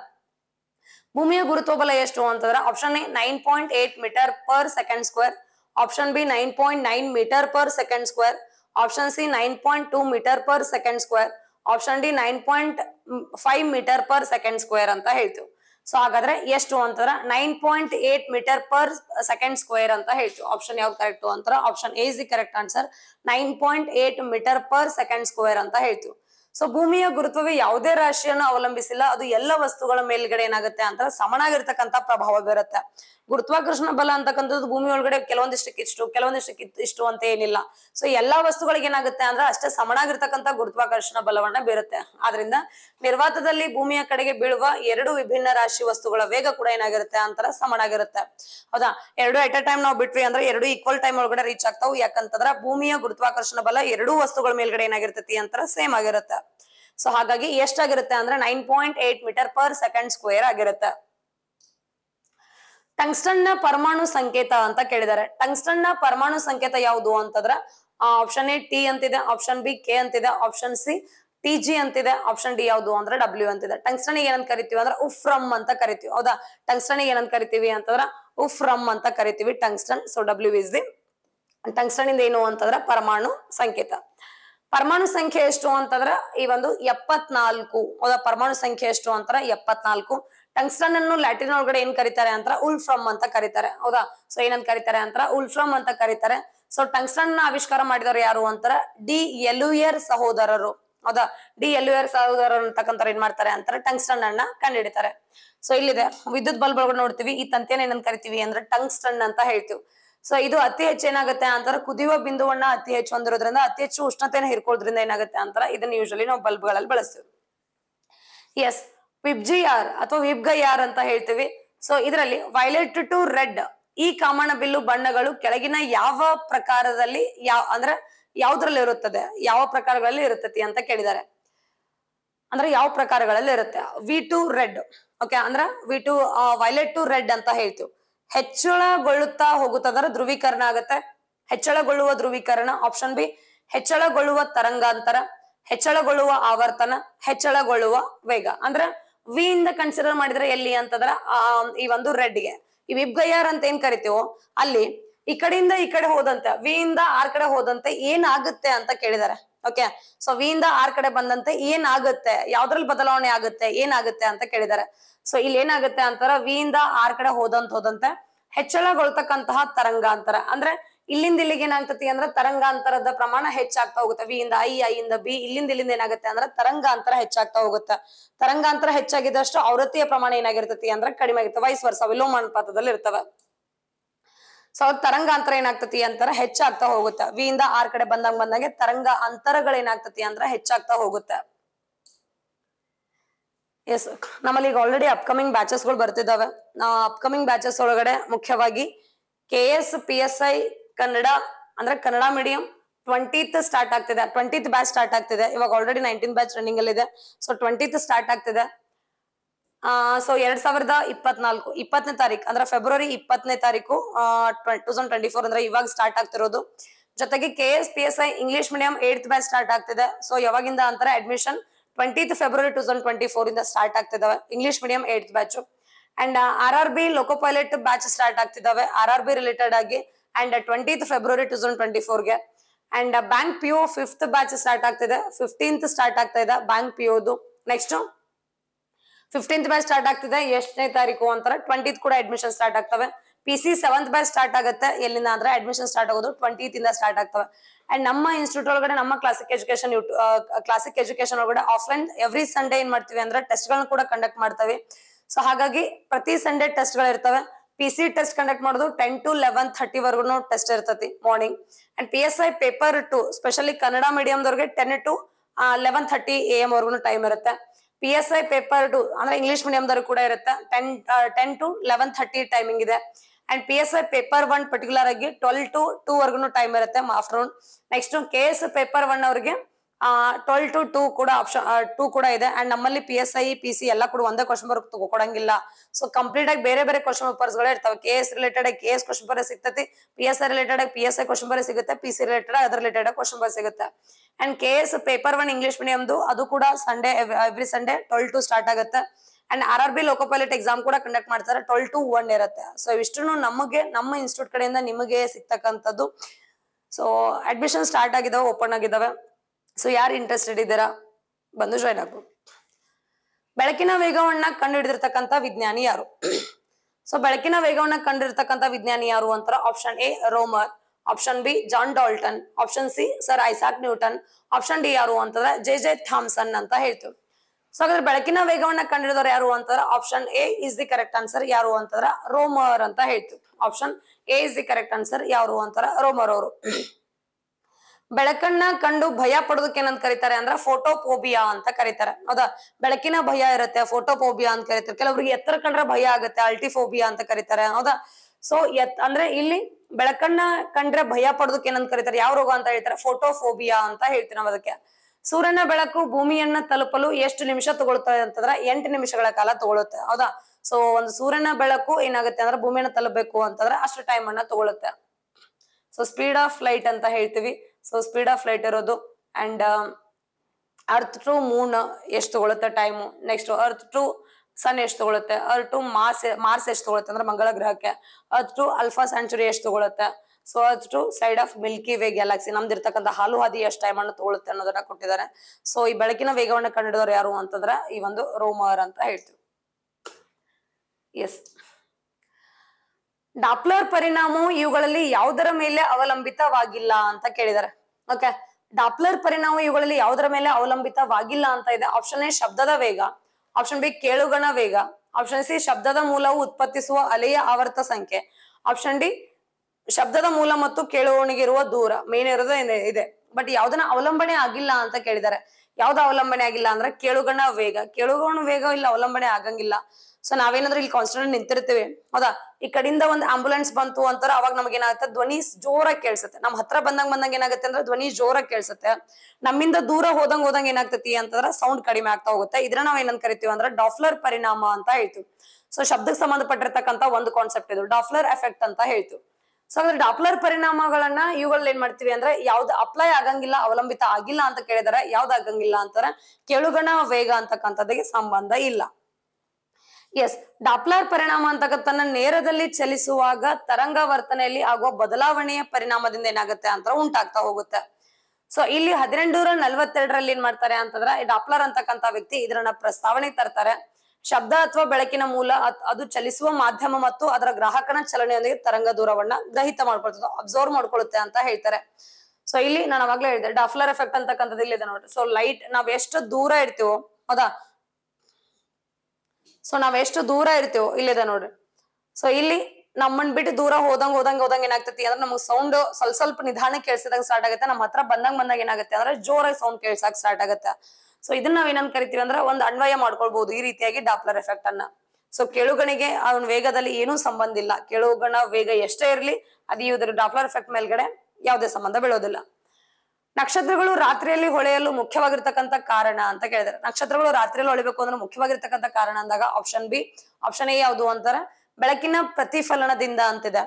ಭೂಮಿಯ ಗುರುತ್ವ ಬಲ ಎಷ್ಟು ಅಂತಂದ್ರೆ option A nine point eight metre per second square option B nine point nine metre per second square option C nine point two metre per second square option D nine point five metre per second square ಅಂತ ಹೇಳ್ತೀವಿ so ಹಾಗಾದ್ರೆ ಎಷ್ಟು ಅಂತಾರ nine point eight metre per second square ಅಂತ ಹೇಳ್ತೀವಿ option ಯಾವ್ದು correct ಅಂತಾರ option A the correct answer nine point eight metre per second square ಅಂತ ಹೇಳ್ತೀವಿ ಸೊ ಭೂಮಿಯ ಗುರುತ್ವವೇ ಯಾವುದೇ ರಾಶಿಯನ್ನು ಅವಲಂಬಿಸಿಲ್ಲ ಅದು ಎಲ್ಲ ವಸ್ತುಗಳ ಮೇಲ್ಗಡೆ ಏನಾಗುತ್ತೆ ಅಂತ ಸಮನಾಗಿರ್ತಕ್ಕಂಥ ಪ್ರಭಾವ ಬೀರುತ್ತೆ ಗುರುತ್ವಾಕರ್ಷಣ ಬಲ ಅಂತಕ್ಕಂಥದ್ದು ಭೂಮಿ ಒಳಗಡೆ ಕೆಲವೊಂದಿಷ್ಟಕ್ಕೆ ಇಷ್ಟು ಕೆಲವೊಂದಿಷ್ಟಕ್ಕೆ ಇಷ್ಟು ಅಂತ ಏನಿಲ್ಲ ಸೊ ಎಲ್ಲಾ ವಸ್ತುಗಳಿಗೆ ಏನಾಗುತ್ತೆ ಅಂದ್ರೆ ಅಷ್ಟೇ ಸಮನಾಗಿರ್ತಕ್ಕಂಥ ಗುರುತ್ವಾಕರ್ಷಣ ಬಲವನ್ನ ಬೀರುತ್ತೆ ಆದ್ರಿಂದ ನಿರ್ವಾತದಲ್ಲಿ ಭೂಮಿಯ ಕಡೆಗೆ ಬೀಳುವ ಎರಡು ವಿಭಿನ್ನ ರಾಶಿ ವಸ್ತುಗಳ ವೇಗ ಕೂಡ ಏನಾಗಿರುತ್ತೆ ಅಂತರ ಸಮನಾಗಿರುತ್ತೆ ಹೌದಾ ಎರಡು ಎಟ್ ಅ ಟೈಮ್ ನಾವು ಬಿಟ್ವಿ ಅಂದ್ರೆ ಎರಡು ಈಕ್ವಲ್ ಟೈಮ್ ಒಳಗಡೆ ರೀಚ್ ಆಗ್ತಾವ್ ಯಾಕಂತಂದ್ರ ಭೂಮಿಯ ಗುರುತ್ವಾಕರ್ಷಣ ಬಲ ಎರಡೂ ವಸ್ತುಗಳ ಮೇಲ್ಗಡೆ ಏನಾಗಿರ್ತೈತಿ ಅಂತರ ಸೇಮ್ ಆಗಿರುತ್ತೆ ಸೊ ಹಾಗಾಗಿ e ಎಷ್ಟಾಗಿರುತ್ತೆ ಅಂದ್ರೆ nine point eight metre per second square ಆಗಿರುತ್ತೆ ಟಂಗ್ಸ್ಟನ್ ನ ಪರಮಾಣು ಸಂಕೇತ ಅಂತ ಕೇಳಿದ್ದಾರೆ ಟಂಗ್ಸ್ಟನ್ ನ ಪರಮಾಣು ಸಂಕೇತ ಯಾವುದು ಅಂತಂದ್ರೆ ಆಪ್ಷನ್ ಎ ಟಿ ಅಂತಿದೆ ಆಪ್ಷನ್ ಬಿ ಕೆ ಅಂತಿದೆ ಆಪ್ಷನ್ ಸಿ ಟಿ ಜಿ ಅಂತಿದೆ ಆಪ್ಷನ್ ಡಿ ಯಾವುದು ಅಂದ್ರೆ ಡಬ್ಲ್ಯೂ ಅಂತಿದೆ ಟಂಗ್ಸ್ಟನ್ ಏನಂತ ಕರಿತೀವಿ ಅಂದ್ರೆ ಉಫ್ರಮ್ ಅಂತ ಕರಿತೀವಿ ಹೌದಾ ಟಂಗ್ಸ್ಟನ್ ಏನಂತ ಕರಿತೀವಿ ಅಂತಂದ್ರ ಉಫ್ರಮ್ ಅಂತ ಕರಿತೀವಿ tungsten so W is the tungsten ಇಂದ ಏನು ಅಂತಂದ್ರೆ ಪರಮಾಣು ಸಂಕೇತ ಪರಮಾಣು ಸಂಖ್ಯೆ ಎಷ್ಟು ಅಂತಂದ್ರ ಈ ಒಂದು ಎಪ್ಪತ್ನಾಲ್ಕು ಹೌದಾ ಪರಮಾಣು ಸಂಖ್ಯೆ ಎಷ್ಟು ಅಂತಾರ ಎಪ್ಪತ್ನಾಲ್ಕು ಟಂಗ್ಸ್ಟನ್ ಅನ್ನು ಲ್ಯಾಟಿನ್ ಒಳಗಡೆ ಏನ್ ಕರೀತಾರೆ ಅಂತ ಉಲ್ಫ್ರಮ್ ಅಂತ ಕರೀತಾರೆ ಹೌದಾ ಸೊ ಏನಂತ ಕರೀತಾರೆ ಅಂತ ಉಲ್ಫ್ರಮ್ ಅಂತ ಕರೀತಾರೆ ಸೊ ಟಂಗ್ಸ್ಟನ್ ನ ಆವಿಷ್ಕಾರ ಮಾಡಿದವರು ಯಾರು ಅಂತಾರ ಡಿ ಎಲುಯರ್ ಸಹೋದರರು ಹೌದಾ ಡಿ ಎಲುಯರ್ ಸಹೋದರರು ಅಂತಕ್ಕಂಥವ್ರು ಏನ್ ಮಾಡ್ತಾರೆ ಅಂತಾರೆ ಟಂಗ್ಸ್ಟನ್ ಅನ್ನ ಕಂಡು ಸೊ ಇಲ್ಲಿದೆ ವಿದ್ಯುತ್ ಬಲ್ಬ್ ಒಳಗಡೆ ನೋಡ್ತೀವಿ ಈ ತಂತಿಯನ್ನು ಏನಂತ ಕರಿತೀವಿ ಅಂದ್ರೆ ಟಂಗ್ಸ್ಟನ್ ಅಂತ ಹೇಳ್ತೀವಿ ಸೊ ಇದು ಅತಿ ಹೆಚ್ಚು ಏನಾಗುತ್ತೆ ಅಂತಾರ ಕುದಿಯುವ ಬಿಂದುವನ್ನ ಅತಿ ಹೆಚ್ಚು ಹೊಂದಿರೋದ್ರಿಂದ ಅತಿ ಹೆಚ್ಚು ಉಷ್ಣತೆಯನ್ನು ಹಿರ್ಕೊಳ್ಳೋದ್ರಿಂದ ಏನಾಗುತ್ತೆ ಅಂತಾರ ಇದನ್ನ ಯೂಶಲಿ ನಾವು ಬಲ್ಬ್ಗಳಲ್ಲಿ ಗಳಲ್ಲಿ ಬಳಸ್ತೀವಿ ಎಸ್ ವಿಬ್ಜಿ ಆರ್ ಅಥವಾ ವಿಬ್ಗ ಯಾರ್ ಅಂತ ಹೇಳ್ತೀವಿ ಸೊ ಇದರಲ್ಲಿ ವೈಲೆಟ್ ಟು ರೆಡ್ ಈ ಕಾಮಣ ಬಿಲ್ಲು ಬಣ್ಣಗಳು ಕೆಳಗಿನ ಯಾವ ಪ್ರಕಾರದಲ್ಲಿ ಯಾವ ಅಂದ್ರೆ ಯಾವ್ದ್ರಲ್ಲಿ ಇರುತ್ತದೆ ಯಾವ ಪ್ರಕಾರಗಳಲ್ಲಿ ಇರುತ್ತತಿ ಅಂತ ಕೇಳಿದ್ದಾರೆ ಅಂದ್ರೆ ಯಾವ ಪ್ರಕಾರಗಳಲ್ಲಿ ಇರುತ್ತೆ ವಿ ಟು ರೆಡ್ ಓಕೆ ಅಂದ್ರ V to violet to red ಅಂತ ಹೇಳ್ತೀವಿ ಹೆಚ್ಚಳಗೊಳ್ಳುತ್ತಾ ಹೋಗುತ್ತಂದ್ರ ಧ್ರುವೀಕರಣ ಆಗತ್ತೆ ಹೆಚ್ಚಳಗೊಳ್ಳುವ ಧ್ರುವೀಕರಣ ಆಪ್ಷನ್ ಬಿ ಹೆಚ್ಚಳಗೊಳ್ಳುವ ತರಂಗಾಂತರ ಹೆಚ್ಚಳಗೊಳ್ಳುವ ಆವರ್ತನ ಹೆಚ್ಚಳಗೊಳ್ಳುವ ವೇಗ ಅಂದ್ರೆ ವಿ ಇಂದ ಕನ್ಸಿಡರ್ ಮಾಡಿದ್ರೆ ಎಲ್ಲಿ ಅಂತಂದ್ರ ಈ ಒಂದು ರೆಡ್ಗೆ ಈ ವಿಬ್ಗಯ್ಯಾರ್ ಅಂತ ಏನ್ ಕರಿತೀವೋ ಅಲ್ಲಿ ಈ ಕಡೆಯಿಂದ ಈ ಕಡೆ ಹೋದಂತೆ ವಿ ಇಂದ ಆರ್ ಕಡೆ ಹೋದಂತೆ ಏನಾಗುತ್ತೆ ಅಂತ ಕೇಳಿದಾರೆ ಓಕೆ ಸೊ ವಿಯಿಂದ ಆರ್ ಕಡೆ ಬಂದಂತೆ ಏನಾಗುತ್ತೆ ಆಗುತ್ತೆ ಯಾವ್ದ್ರಲ್ಲಿ ಬದಲಾವಣೆ ಆಗುತ್ತೆ ಏನಾಗುತ್ತೆ ಅಂತ ಕೇಳಿದ್ದಾರೆ ಸೊ ಇಲ್ಲಿ ಏನಾಗುತ್ತೆ ಅಂತಾರ ವಿಯಿಂದ ಆರ್ ಕಡೆ ಹೋದಂತ ಹೋದಂತೆ ಹೆಚ್ಚಳಗೊಳ್ತಕ್ಕಂತಹ ತರಂಗ ಅಂತಾರ ಅಂದ್ರೆ ಇಲ್ಲಿಂದ ಇಲ್ಲಿಗೆ ಏನಾಗ್ತತಿ ಅಂದ್ರೆ ತರಂಗಾಂತರದ ಪ್ರಮಾಣ ಹೆಚ್ಚಾಗ್ತಾ ಹೋಗುತ್ತೆ ವಿಯಿಂದ ಐ ಐ ಇಂದ ಬಿ ಇಲ್ಲಿಂದ ಇಲ್ಲಿಂದ ಏನಾಗುತ್ತೆ ಅಂದ್ರೆ ತರಂಗಾಂತರ ಹೆಚ್ಚಾಗ್ತಾ ಹೋಗುತ್ತೆ ತರಂಗಾಂತರ ಹೆಚ್ಚಾಗಿದ್ದಷ್ಟು ಆವೃತ್ತಿಯ ಪ್ರಮಾಣ ಏನಾಗಿರ್ತತಿ ಅಂದ್ರೆ ಕಡಿಮೆ ಆಗಿರ್ತವೆ ವಯಸ್ ವರ್ಷ ವಿಲೋಮ ಅನುಪಾತದಲ್ಲಿ ಇರ್ತವೆ ಸೊ ತರಂಗ ಅಂತರ ಏನಾಗ್ತತಿ ಅಂತರ ಹೆಚ್ಚಾಗ್ತಾ ಹೋಗುತ್ತೆ ವಿ ಇಂದ ಆರ್ ಕಡೆ ಬಂದಂಗ್ ಬಂದಂಗೆ ತರಂಗ ಏನಾಗ್ತತಿ ಅಂದ್ರೆ ಹೆಚ್ಚಾಗ್ತಾ ಹೋಗುತ್ತೆ ಎಸ್ ನಮ್ಮಲ್ಲಿ ಈಗ ಆಲ್ರೆಡಿ ಅಪ್ಕಮಿಂಗ್ ಬ್ಯಾಚಸ್ ಗಳು ಬರ್ತಿದ್ದಾವೆ ನಾವು ಅಪ್ಕಮಿಂಗ್ ಬ್ಯಾಚಸ್ ಒಳಗಡೆ ಮುಖ್ಯವಾಗಿ K S P S I Kannada ಅಂದ್ರೆ ಕನ್ನಡ ಮೀಡಿಯಂ ಟ್ವೆಂಟಿತ್ ಸ್ಟಾರ್ಟ್ ಆಗ್ತಿದೆ ಟ್ವೆಂಟಿತ್ ಬ್ಯಾಚ್ ಸ್ಟಾರ್ಟ್ ಆಗ್ತಿದೆ ಇವಾಗ ಆಲ್ರೆಡಿ ನೈನ್ಟೀನ್ ಬ್ಯಾಚ್ ರನ್ನಿಂಗ್ ಅಲ್ಲಿ ಇದೆ ಸೊ ಟ್ವೆಂಟಿತ್ ಸ್ಟಾರ್ಟ್ ಆಗ್ತಿದೆ ಆ ಸೊ ಎರಡ್ ಸಾವಿರದ ಇಪ್ಪತ್ನಾಲ್ಕು ಇಪ್ಪತ್ತನೇ ತಾರೀಕು ಅಂದ್ರೆ ಫೆಬ್ರವರಿ ಇಪ್ಪತ್ತನೇ ತಾರೀಕು ಟೂ ತೌಸಂಡ್ ಟ್ವೆಂಟಿ ಫೋರ್ ಅಂದ್ರೆ ಇವಾಗ ಸ್ಟಾರ್ಟ್ ಆಗ್ತಿರೋದು ಜೊತೆಗೆ K S P S I English medium eight batch start ಆಗ್ತಿದೆ ಸೊ ಯಾವಾಗಿಂದ ಅಂತಾರೆ admission twentieth February two thousand twenty four ಇಂದ ಸ್ಟಾರ್ಟ್ ಆಗ್ತಿದಾವೆ English medium eight batch and R R B loco pilot batch start ಆಗ್ತಿದಾವೆ R R B related ಆಗಿ and twentieth February two thousand twenty four ಗೆ and bank P U fifth batch start ಆಗ್ತಿದೆ fifteenth start ಆಗ್ತಾ ಇದೆ bank P ಯುದು next fifteen by start ಆಗ್ತಿದೆ ಎಷ್ಟನೇ ತಾರೀಕು ಅಂತಾರೆ ಟ್ವೆಂಟಿತ್ ಕೂಡ ಅಡ್ಮಿಷನ್ ಸ್ಟಾರ್ಟ್ ಆಗ್ತವೆ P C seventh by start ಆಗುತ್ತೆ ಎಲ್ಲಿಂದ ಅಂದ್ರೆ ಅಡ್ಮಿಷನ್ ಸ್ಟಾರ್ಟ್ ಆಗೋದು ಟ್ವೆಂಟಿತ್ ಇಂದ ಸ್ಟಾರ್ಟ್ ಆಗ್ತವೆ ಅಂಡ್ ನಮ್ಮ ಇನ್ಸ್ಟಿಟ್ಯೂಟ್ ಒಳಗಡೆ ನಮ್ಮ ಕ್ಲಾಸಿಕ್ ಎಜುಕೇಶನ್ ಕ್ಲಾಸಿಕ್ ಎಜುಕೇಶನ್ ಒಳಗಡೆ ಆಫ್ಲೈನ್ ಎವ್ರಿ ಸಂಡೇ ಏನ್ ಮಾಡ್ತೀವಿ ಅಂದ್ರೆ ಟೆಸ್ಟ್ ಗಳನ್ನ ಕೂಡ ಕಂಡಕ್ಟ್ ಮಾಡ್ತೀವಿ ಸೊ ಹಾಗಾಗಿ ಪ್ರತಿ ಸಂಡೇ ಟೆಸ್ಟ್ ಗಳಿರ್ತವೆ ಪಿ ಸಿ ಟೆಸ್ಟ್ ಕಂಡಕ್ಟ್ ಮಾಡೋದು ಟೆನ್ ಟು ಲೆವೆನ್ ಥರ್ಟಿ ವರ್ಗು ಟೆಸ್ಟ್ ಇರ್ತತಿ morning and P S I paper two specially Kannada ಮೀಡಿಯಂದವ್ರಿಗೆ ten to eleven thirty A M ವರ್ಗು ಟೈಮ್ ಇರುತ್ತೆ P S I paper two ಅಂದ್ರೆ English ಮೀಡಿಯಂದವರು ಕೂಡ ಇರುತ್ತೆ ten ten to eleven thirty timing ಇದೆ and P S I paper one particular ಆಗಿ twelve to two ವರ್ಗು ಟೈಮ್ ಇರುತ್ತೆ afternoon next K S paper one ಅವ್ರಿಗೆ ಟ್ವೆಲ್ ಟು ಟೂ ಕೂಡ ಆಪ್ಷನ್ ಟೂ ಕೂಡ ಇದೆ ಅಂಡ್ ನಮ್ಮಲ್ಲಿ P S I P C ಎಲ್ಲ ಕೂಡ ಒಂದೇ ಕ್ವಶನ್ ಬರ್ ಕೊಡಂಗಿಲ್ಲ ಸೊ ಕಂಪ್ಲೀಟ್ ಆಗಿ ಬೇರೆ ಬೇರೆ ಕ್ವಶನ್ ಪೇಪರ್ಸ್ ಗಳೇ ಇರ್ತಾವೆ ಕೆ ಎಸ್ ರಿಲೇಟೆಡ್ ಆಗಿ ಕೆ ಎಸ್ ಕ್ವಶನ್ ಪೇಪರ್ ಸಿಗ್ತೈತಿ ಪಿ ಎಸ್ ಐ ರಿಲೇಟೆಡ್ ಆಗಿ P S I question paper ಸಿಗುತ್ತೆ ಪಿ ಸಿ ರಿಲೇಟೆಡ್ ಅದ್ರ ರಿಲೇಟೆಡ್ ಕ್ವಶನ್ ಬರ್ ಸಿಗುತ್ತೆ and K S paper one English ಮೀಡಿಯಂದು ಅದು ಕೂಡ Sunday every Sunday twelve to start ಆಗುತ್ತೆ and R R B loco exam ಕೂಡ ಕಂಡಕ್ಟ್ ಮಾಡ್ತಾರೆ ಟ್ವೆಲ್ ಟು ಒನ್ ಇರುತ್ತೆ ಸೊ ಇಷ್ಟು ನಮಗೆ ನಮ್ಮ ಇನ್ಸ್ಟಿಟ್ಯೂಟ್ ಕಡೆಯಿಂದ ನಿಮಗೆ ಸಿಗ್ತಕ್ಕಂಥದ್ದು ಸೊ ಅಡ್ಮಿಷನ್ ಸ್ಟಾರ್ಟ್ ಆಗಿದಾವೆ ಓಪನ್ ಆಗಿದಾವೆ ಸೊ ಯಾರು ಇಂಟ್ರೆಸ್ಟೆಡ್ ಇದ್ದೀರಾ ಬಂದು ಜಾಯ್ನ್ ಆಗ್ಬೋದು ಬೆಳಕಿನ ವೇಗವನ್ನ ಕಂಡು ಹಿಡಿದಿರ್ತಕ್ಕಂಥ ವಿಜ್ಞಾನಿ ಯಾರು ಸೊ ಬೆಳಕಿನ ವೇಗವನ್ನ ಕಂಡಿರ್ತಕ್ಕಂಥ ವಿಜ್ಞಾನಿ ಯಾರು ಅಂತಾರ option A Romer option B John Dalton option C sir Isaac Newton option D ಯಾರು ಅಂತಂದ್ರೆ ಜೆ ಜೆ ಥಾಮ್ಸನ್ ಅಂತ ಹೇಳ್ತೀವಿ ಸೊ ಹಾಗಾದ್ರೆ ಬೆಳಕಿನ ವೇಗವನ್ನ ಹಿಡಿದವ್ರು ಯಾರು ಅಂತಾರ option A is the correct answer ಯಾರು ಅಂತಾರ ರೋಮರ್ ಅಂತ ಹೇಳ್ತೀವಿ option A is the correct answer ಯಾರು ಅಂತಾರ ರೋಮರ್ ಅವರು ಬೆಳಕನ್ನ ಕಂಡು ಭಯ ಪಡೋದಕ್ಕೆ ಏನಂತ ಕರೀತಾರೆ ಅಂದ್ರೆ ಫೋಟೋಫೋಬಿಯಾ ಅಂತ ಕರೀತಾರೆ ಹೌದಾ ಬೆಳಕಿನ ಭಯ ಇರುತ್ತೆ ಫೋಟೋಫೋಬಿಯಾ ಅಂತ ಕರೀತಾರೆ ಕೆಲವರಿಗೆ ಎತ್ತರ ಕಂಡ್ರೆ ಭಯ ಆಗುತ್ತೆ ಅಲ್ಟಿಫೋಬಿಯಾ ಅಂತ ಕರೀತಾರೆ ಹೌದಾ ಸೊ ಎತ್ ಅಂದ್ರೆ ಇಲ್ಲಿ ಬೆಳಕನ್ನ ಕಂಡ್ರೆ ಭಯ ಪಡೋದಕ್ಕೆ ಏನಂತ ಕರೀತಾರೆ ಯಾವ ರೋಗ ಅಂತ ಹೇಳ್ತಾರೆ ಫೋಟೋಫೋಬಿಯಾ ಅಂತ ಹೇಳ್ತೀವಿ ನಾವು ಅದಕ್ಕೆ ಸೂರ್ಯನ ಬೆಳಕು ಭೂಮಿಯನ್ನ ತಲುಪಲು ಎಷ್ಟು ನಿಮಿಷ ತಗೊಳ್ತದೆ ಅಂತಂದ್ರೆ ಎಂಟು ನಿಮಿಷಗಳ ಕಾಲ ತಗೊಳುತ್ತೆ ಹೌದಾ ಸೊ ಒಂದು ಸೂರ್ಯನ ಬೆಳಕು ಏನಾಗುತ್ತೆ ಅಂದ್ರೆ ಭೂಮಿಯನ್ನ ತಲುಪಬೇಕು ಅಂತಂದ್ರೆ ಅಷ್ಟು ಟೈಮ್ ಅನ್ನ ತಗೊಳುತ್ತೆ ಸೊ ಸ್ಪೀಡ್ ಆಫ್ ಲೈಟ್ ಅಂತ ಹೇಳ್ತೀವಿ ಸೊ ಸ್ಪೀಡ್ ಆಫ್ ಲೈಟ್ ಇರೋದು ಅಂಡ್ ಅರ್ತ್ ಟು ಮೂನ್ ಎಷ್ಟು ತಗೊಳುತ್ತೆ time next earth to sun ಎಷ್ಟು ತಗೊಳುತ್ತೆ ಅರ್ತ್ ಟು ಮಾರ್ಸ್ ಮಾರ್ಸ್ ಎಷ್ಟು ತಗೊಳುತ್ತೆ ಅಂದ್ರೆ ಮಂಗಳ ಗ್ರಹಕ್ಕೆ ಅರ್ತ್ ಟು ಅಲ್ಫಾ ಸೆಂಚುರಿ ಎಷ್ಟು ತಗೊಳುತ್ತೆ so earth to side of Milky Way galaxy ನಮ್ದಿರ್ತಕ್ಕಂತ ಹಾಲು ಹಾದಿ ಎಷ್ಟು ಟೈಮ್ ಅನ್ನು ತಗೊಳುತ್ತೆ ಅನ್ನೋದನ್ನ ಕೊಟ್ಟಿದ್ದಾರೆ ಸೊ ಈ ಬೆಳಕಿನ ವೇಗವನ್ನು ಕಂಡಿಡಿದವರು ಯಾರು ಅಂತಂದ್ರೆ ಈ ಒಂದು ರೋಮರ್ ಅಂತ ಹೇಳ್ತೀವಿ ಎಸ್ ಡಾಪ್ಲರ್ ಪರಿಣಾಮವು ಇವುಗಳಲ್ಲಿ ಯಾವುದರ ಮೇಲೆ ಅವಲಂಬಿತವಾಗಿಲ್ಲ ಅಂತ ಕೇಳಿದ್ದಾರೆ ಓಕೆ ಡಾಪ್ಲರ್ ಪರಿಣಾಮ ಇವುಗಳಲ್ಲಿ ಯಾವುದರ ಮೇಲೆ ಅವಲಂಬಿತವಾಗಿಲ್ಲ ಅಂತ ಇದೆ ಆಪ್ಷನ್ ಎ ಶಬ್ದದ ವೇಗ ಆಪ್ಷನ್ ಬಿ ಕೇಳುಗಣ ವೇಗ ಆಪ್ಷನ್ ಸಿ ಶಬ್ದದ ಮೂಲವು ಉತ್ಪತ್ತಿಸುವ ಅಲೆಯ ಆವರ್ತ ಸಂಖ್ಯೆ ಆಪ್ಷನ್ ಡಿ ಶಬ್ದದ ಮೂಲ ಮತ್ತು ಕೇಳುವವನಿಗಿರುವ ದೂರ ಮೇನ್ ಇರೋದು ಇದೆ ಬಟ್ ಯಾವ್ದನ್ನ ಅವಲಂಬನೆ ಆಗಿಲ್ಲ ಅಂತ ಕೇಳಿದ್ದಾರೆ ಯಾವ್ದು ಅವಲಂಬನೆ ಆಗಿಲ್ಲ ಅಂದ್ರೆ ಕೇಳುಗಣ ವೇಗ ಕೇಳುಗಣ ವೇಗ ಇಲ್ಲಿ ಅವಲಂಬನೆ ಆಗಂಗಿಲ್ಲ ಸೊ ನಾವೇನಾದ್ರೂ ಇಲ್ಲಿ ಕಾನ್ಸ್ಟೆಂಟ್ ನಿಂತಿರ್ತೀವಿ ಹೌದಾ ಈ ಕಡೆಯಿಂದ ಒಂದು ಆಂಬುಲೆನ್ಸ್ ಬಂತು ಅಂತಾರ ಅವಾಗ ನಮ್ಗೆ ಏನಾಗುತ್ತೆ ಧ್ವನಿ ಜೋರಾಗಿ ಕೇಳಿಸುತ್ತೆ ನಮ್ ಹತ್ರ ಬಂದಂಗ ಬಂದಂಗ ಏನಾಗುತ್ತೆ ಅಂದ್ರೆ ಧ್ವನಿ ಜೋರಾಗಿ ಕೇಳಿಸುತ್ತೆ ನಮ್ಮಿಂದ ದೂರ ಹೋದಂಗ ಹೋದಂಗ ಏನಾಗ್ತತಿ ಅಂತಂದ್ರೆ ಸೌಂಡ್ ಕಡಿಮೆ ಆಗ್ತಾ ಹೋಗುತ್ತೆ ಇದ್ರ ನಾವ್ ಏನಂತ ಕರಿತೀವಿ ಅಂದ್ರೆ ಡಾಫ್ಲರ್ ಪರಿಣಾಮ ಅಂತ ಹೇಳ್ತೀವಿ ಸೊ ಶಬ್ದಕ್ಕೆ ಸಂಬಂಧಪಟ್ಟಿರ್ತಕ್ಕಂಥ ಒಂದು ಕಾನ್ಸೆಪ್ಟ್ ಇದು ಡಾಫ್ಲರ್ ಎಫೆಕ್ಟ್ ಅಂತ ಹೇಳ್ತೀವಿ ಸೊ ಅಂದ್ರೆ ಡಾಪ್ಲರ್ ಪರಿಣಾಮಗಳನ್ನ ಇವುಗಳಲ್ಲಿ ಏನ್ ಮಾಡ್ತೀವಿ ಅಂದ್ರೆ ಯಾವ್ದು ಅಪ್ಲೈ ಆಗಂಗಿಲ್ಲ ಅವಲಂಬಿತ ಆಗಿಲ್ಲ ಅಂತ ಕೇಳಿದಾರೆ ಯಾವ್ದು ಆಗಂಗಿಲ್ಲ ಅಂತಾರೆ ಕೆಳುಗಣ ವೇಗ ಅಂತಕ್ಕಂಥದ್ದಿಗೆ ಸಂಬಂಧ ಇಲ್ಲ ಎಸ್ ಡಾಪ್ಲರ್ ಪರಿಣಾಮ ಅಂತಕ್ಕಂಥ ನೇರದಲ್ಲಿ ಚಲಿಸುವಾಗ ತರಂಗ ವರ್ತನೆಯಲ್ಲಿ ಆಗುವ ಬದಲಾವಣೆಯ ಪರಿಣಾಮದಿಂದ ಏನಾಗುತ್ತೆ ಅಂತ ಉಂಟಾಗ್ತಾ ಹೋಗುತ್ತೆ ಸೊ ಇಲ್ಲಿ ನೂರ ನಲ್ವತ್ತೆರಡರಲ್ಲಿ ಏನ್ ಮಾಡ್ತಾರೆ ಅಂತಂದ್ರೆ ಡಾಪ್ಲರ್ ಅಂತಕ್ಕಂಥ ವ್ಯಕ್ತಿ ಇದ್ರನ್ನ ಪ್ರಸ್ತಾವನೆ ತರ್ತಾರೆ ಶಬ್ದ ಅಥವಾ ಬೆಳಕಿನ ಮೂಲ ಅದು ಚಲಿಸುವ ಮಾಧ್ಯಮ ಮತ್ತು ಅದರ ಗ್ರಾಹಕನ ಚಲನೆಯೊಂದಿಗೆ ತರಂಗ ದೂರವನ್ನ ಗ್ರಹಿತ ಮಾಡ್ಕೊಳ್ತದೆ ಅಬ್ಸರ್ವ್ ಮಾಡ್ಕೊಳ್ಳುತ್ತೆ ಅಂತ ಹೇಳ್ತಾರೆ ಸೊ ಇಲ್ಲಿ ನಾನು ಅವಾಗ್ಲೇ ಹೇಳಿದೆ ಡಫ್ಲರ್ ಎಫೆಕ್ಟ್ ಅಂತಕ್ಕಂಥದ್ದು ಇಲ್ಲಿದೆ ನೋಡ್ರಿ ಸೊ ಲೈಟ್ ನಾವ್ ಎಷ್ಟು ದೂರ ಇರ್ತೀವೋ ಹೌದಾ ಸೊ ನಾವ್ ಎಷ್ಟು ದೂರ ಇರ್ತೀವೋ ಇಲ್ಲಿದೆ ನೋಡ್ರಿ ಸೊ ಇಲ್ಲಿ ನಮ್ಮನ್ ಬಿಟ್ಟು ದೂರ ಹೋದಂಗ್ ಹೋದಂಗ್ ಹೋದಂಗ್ ಏನಾಗ್ತತಿ ಅಂದ್ರೆ ನಮ್ಗೆ ಸೌಂಡ್ ಸ್ವಲ್ಪ ಸ್ವಲ್ಪ ನಿಧಾನ ಕೇಳಿಸಿದಾಗ ಸ್ಟಾರ್ಟ್ ಆಗುತ್ತೆ ನಮ್ಮ ಹತ್ರ ಬಂದಂಗ ಬಂದಾಗ ಏನಾಗುತ್ತೆ ಅಂದ್ರೆ ಜೋರಾಗಿ ಸೌಂಡ್ ಕೇಳಿಸಕ್ ಸ್ಟಾರ್ಟ್ ಆಗುತ್ತೆ ಸೊ ಇದನ್ನ ನಾವ್ ಏನಂತ ಕರಿತೀವಿ ಅಂದ್ರೆ ಒಂದು ಅನ್ವಯ ಮಾಡ್ಕೊಳ್ಬಹುದು ಈ ರೀತಿಯಾಗಿ ಡಾಪ್ಲರ್ ಎಫೆಕ್ಟ್ ಅನ್ನ ಸೊ ಕೆಳುಗಣಿಗೆ ಅವನ ವೇಗದಲ್ಲಿ ಏನೂ ಸಂಬಂಧ ಇಲ್ಲ ಕೆಳುಗಣ ವೇಗ ಎಷ್ಟೇ ಇರಲಿ ಅದು ಡಾಪ್ಲರ್ ಎಫೆಕ್ಟ್ ಮೇಲ್ಗಡೆ ಯಾವುದೇ ಸಂಬಂಧ ಬೀಳೋದಿಲ್ಲ ನಕ್ಷತ್ರಗಳು ರಾತ್ರಿಯಲ್ಲಿ ಹೊಳೆಯಲು ಮುಖ್ಯವಾಗಿರ್ತಕ್ಕಂಥ ಕಾರಣ ಅಂತ ಕೇಳಿದ್ರೆ ನಕ್ಷತ್ರಗಳು ರಾತ್ರಿಯಲ್ಲಿ ಹೊಳಿಬೇಕು ಅಂದ್ರೆ ಮುಖ್ಯವಾಗಿರ್ತಕ್ಕಂಥ ಕಾರಣ ಅಂದಾಗ ಆಪ್ಷನ್ ಬಿ ಆಪ್ಷನ್ ಎ ಯಾವುದು ಅಂತಾರೆ ಬೆಳಕಿನ ಪ್ರತಿಫಲನದಿಂದ ಅಂತಿದೆ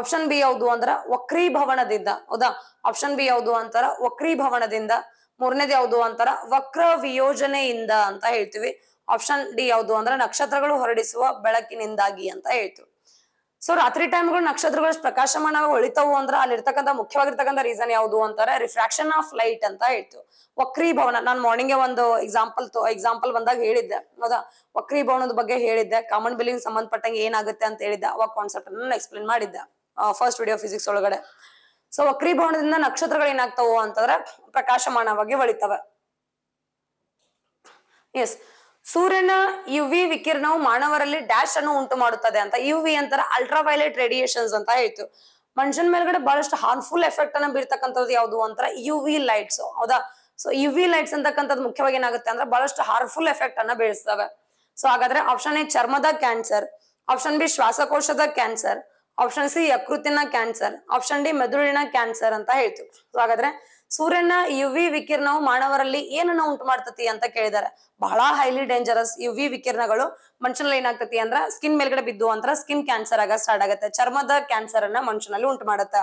ಆಪ್ಷನ್ ಬಿ ಯಾವುದು ಅಂದ್ರ ವಕ್ರೀಭವನದಿಂದ ಹೌದಾ ಆಪ್ಷನ್ ಬಿ ಯಾವುದು ಅಂತಾರ ವಕ್ರೀಭವನದಿಂದ ಮೂರನೇದು ಯಾವುದು ಅಂತಾರ ವಕ್ರ ವಿಯೋಜನೆಯಿಂದ ಅಂತ ಹೇಳ್ತೀವಿ ಆಪ್ಷನ್ ಡಿ ಯಾವುದು ಅಂದ್ರೆ ನಕ್ಷತ್ರಗಳು ಹೊರಡಿಸುವ ಬೆಳಕಿನಿಂದಾಗಿ ಅಂತ ಹೇಳ್ತೀವಿ ಸೊ ರಾತ್ರಿ ಟೈಮ್ಗಳು ನಕ್ಷತ್ರಗಳು ಪ್ರಕಾಶಮಾನವಾಗಿ ಹೊಳಿತವು ಅಂದ್ರೆ ಅಲ್ಲಿರ್ತಕ್ಕಂಥ ಮುಖ್ಯವಾಗಿರ್ತಕ್ಕಂಥ ರೀಸನ್ ಯಾವುದು ಅಂತಾರೆ ರಿಫ್ರಾಕ್ಷನ್ ಆಫ್ ಲೈಟ್ ಅಂತ ಹೇಳ್ತೀವಿ ವಕ್ರೀಭವನ ನಾನು ಮಾರ್ನಿಂಗ್ ಒಂದು ಎಕ್ಸಾಂಪಲ್ ಎಕ್ಸಾಂಪಲ್ ಬಂದಾಗ ಹೇಳಿದ್ದೆ ಹೌದಾ ಭವನದ ಬಗ್ಗೆ ಹೇಳಿದ್ದೆ ಕಾಮನ್ ಬಿಲ್ಲಿಂಗ್ ಸಂಬಂಧಪಟ್ಟಂಗೆ ಏನಾಗುತ್ತೆ ಅಂತ ಹೇಳಿದ್ದೆ ಅವಾಗ ಕಾನ್ಸೆಪ್ಟ್ ಎಕ್ಸ್ಪ್ಲೈನ್ ಎಕ್ಸ್ಪ್ಲೇನ್ ಮಾಡಿದ್ದೆ ಫಸ್ಟ್ ವಿಡಿಯೋ ಫಿಸಿಕ್ಸ್ ಒಳಗಡೆ ಸೊ ವಕ್ರೀಭವನದಿಂದ ನಕ್ಷತ್ರಗಳು ಏನಾಗ್ತಾವು ಅಂತಂದ್ರೆ ಪ್ರಕಾಶಮಾನವಾಗಿ ಒಳಿತವೆ ಎಸ್ ಸೂರ್ಯನ ಯು ವಿ ವಿಕಿರಣವು ಮಾನವರಲ್ಲಿ ಡ್ಯಾಶ್ ಅನ್ನು ಉಂಟು ಮಾಡುತ್ತದೆ ಅಂತ ಯು ವಿ ಅಂತಾರ ಅಲ್ಟ್ರಾ ವೈಲೆಟ್ ರೇಡಿಯೇಷನ್ಸ್ ಅಂತ ಹೇಳ್ತು ಮನುಷ್ಯನ ಮೇಲ್ಗಡೆ ಬಹಳಷ್ಟು ಹಾರ್ಮ್ಫುಲ್ ಎಫೆಕ್ಟ್ ಅನ್ನ ಬೀರ್ತಕ್ಕಂಥದ್ದು ಯಾವುದು ಅಂತಾರ ಯು ವಿ ಲೈಟ್ಸ್ ಹೌದಾ ಸೊ ಯು ವಿ ಲೈಟ್ಸ್ ಅಂತಕ್ಕಂಥದ್ದು ಮುಖ್ಯವಾಗಿ ಏನಾಗುತ್ತೆ ಅಂದ್ರೆ ಬಹಳಷ್ಟು ಹಾರ್ಮ್ಫುಲ್ ಎಫೆಕ್ಟ್ ಅನ್ನ ಬೀಳಿಸ್ತವೆ ಸೊ ಹಾಗಾದ್ರೆ ಆಪ್ಷನ್ ಎ ಚರ್ಮದ ಕ್ಯಾನ್ಸರ್ ಆಪ್ಷನ್ ಬಿ ಶ್ವಾಸಕೋಶದ ಕ್ಯಾನ್ಸರ್ ಆಪ್ಷನ್ ಸಿ ಯಕೃತಿನ ಕ್ಯಾನ್ಸರ್ ಆಪ್ಷನ್ ಡಿ ಮೆದುಳಿನ ಕ್ಯಾನ್ಸರ್ ಅಂತ ಹೇಳ್ತೀವಿ ಸೊ ಹಾಗಾದ್ರೆ ಸೂರ್ಯನ ಯು ವಿ ವಿಕಿರಣವು ಮಾನವರಲ್ಲಿ ಏನನ್ನ ಉಂಟು ಮಾಡ್ತತಿ ಅಂತ ಕೇಳಿದಾರೆ ಬಹಳ ಹೈಲಿ ಡೇಂಜರಸ್ ಯು ವಿ ವಿಕಿರಣಗಳು ಮನುಷ್ಯನಲ್ಲಿ ಏನಾಗ್ತತಿ ಅಂದ್ರ ಸ್ಕಿನ್ ಮೇಲ್ಗಡೆ ಬಿದ್ದು ಅಂತರ ಸ್ಕಿನ್ ಕ್ಯಾನ್ಸರ್ ಆಗ ಸ್ಟಾರ್ಟ್ ಆಗುತ್ತೆ ಚರ್ಮದ ಕ್ಯಾನ್ಸರ್ ಅನ್ನ ಮನುಷ್ಯನಲ್ಲಿ ಉಂಟು ಮಾಡುತ್ತೆ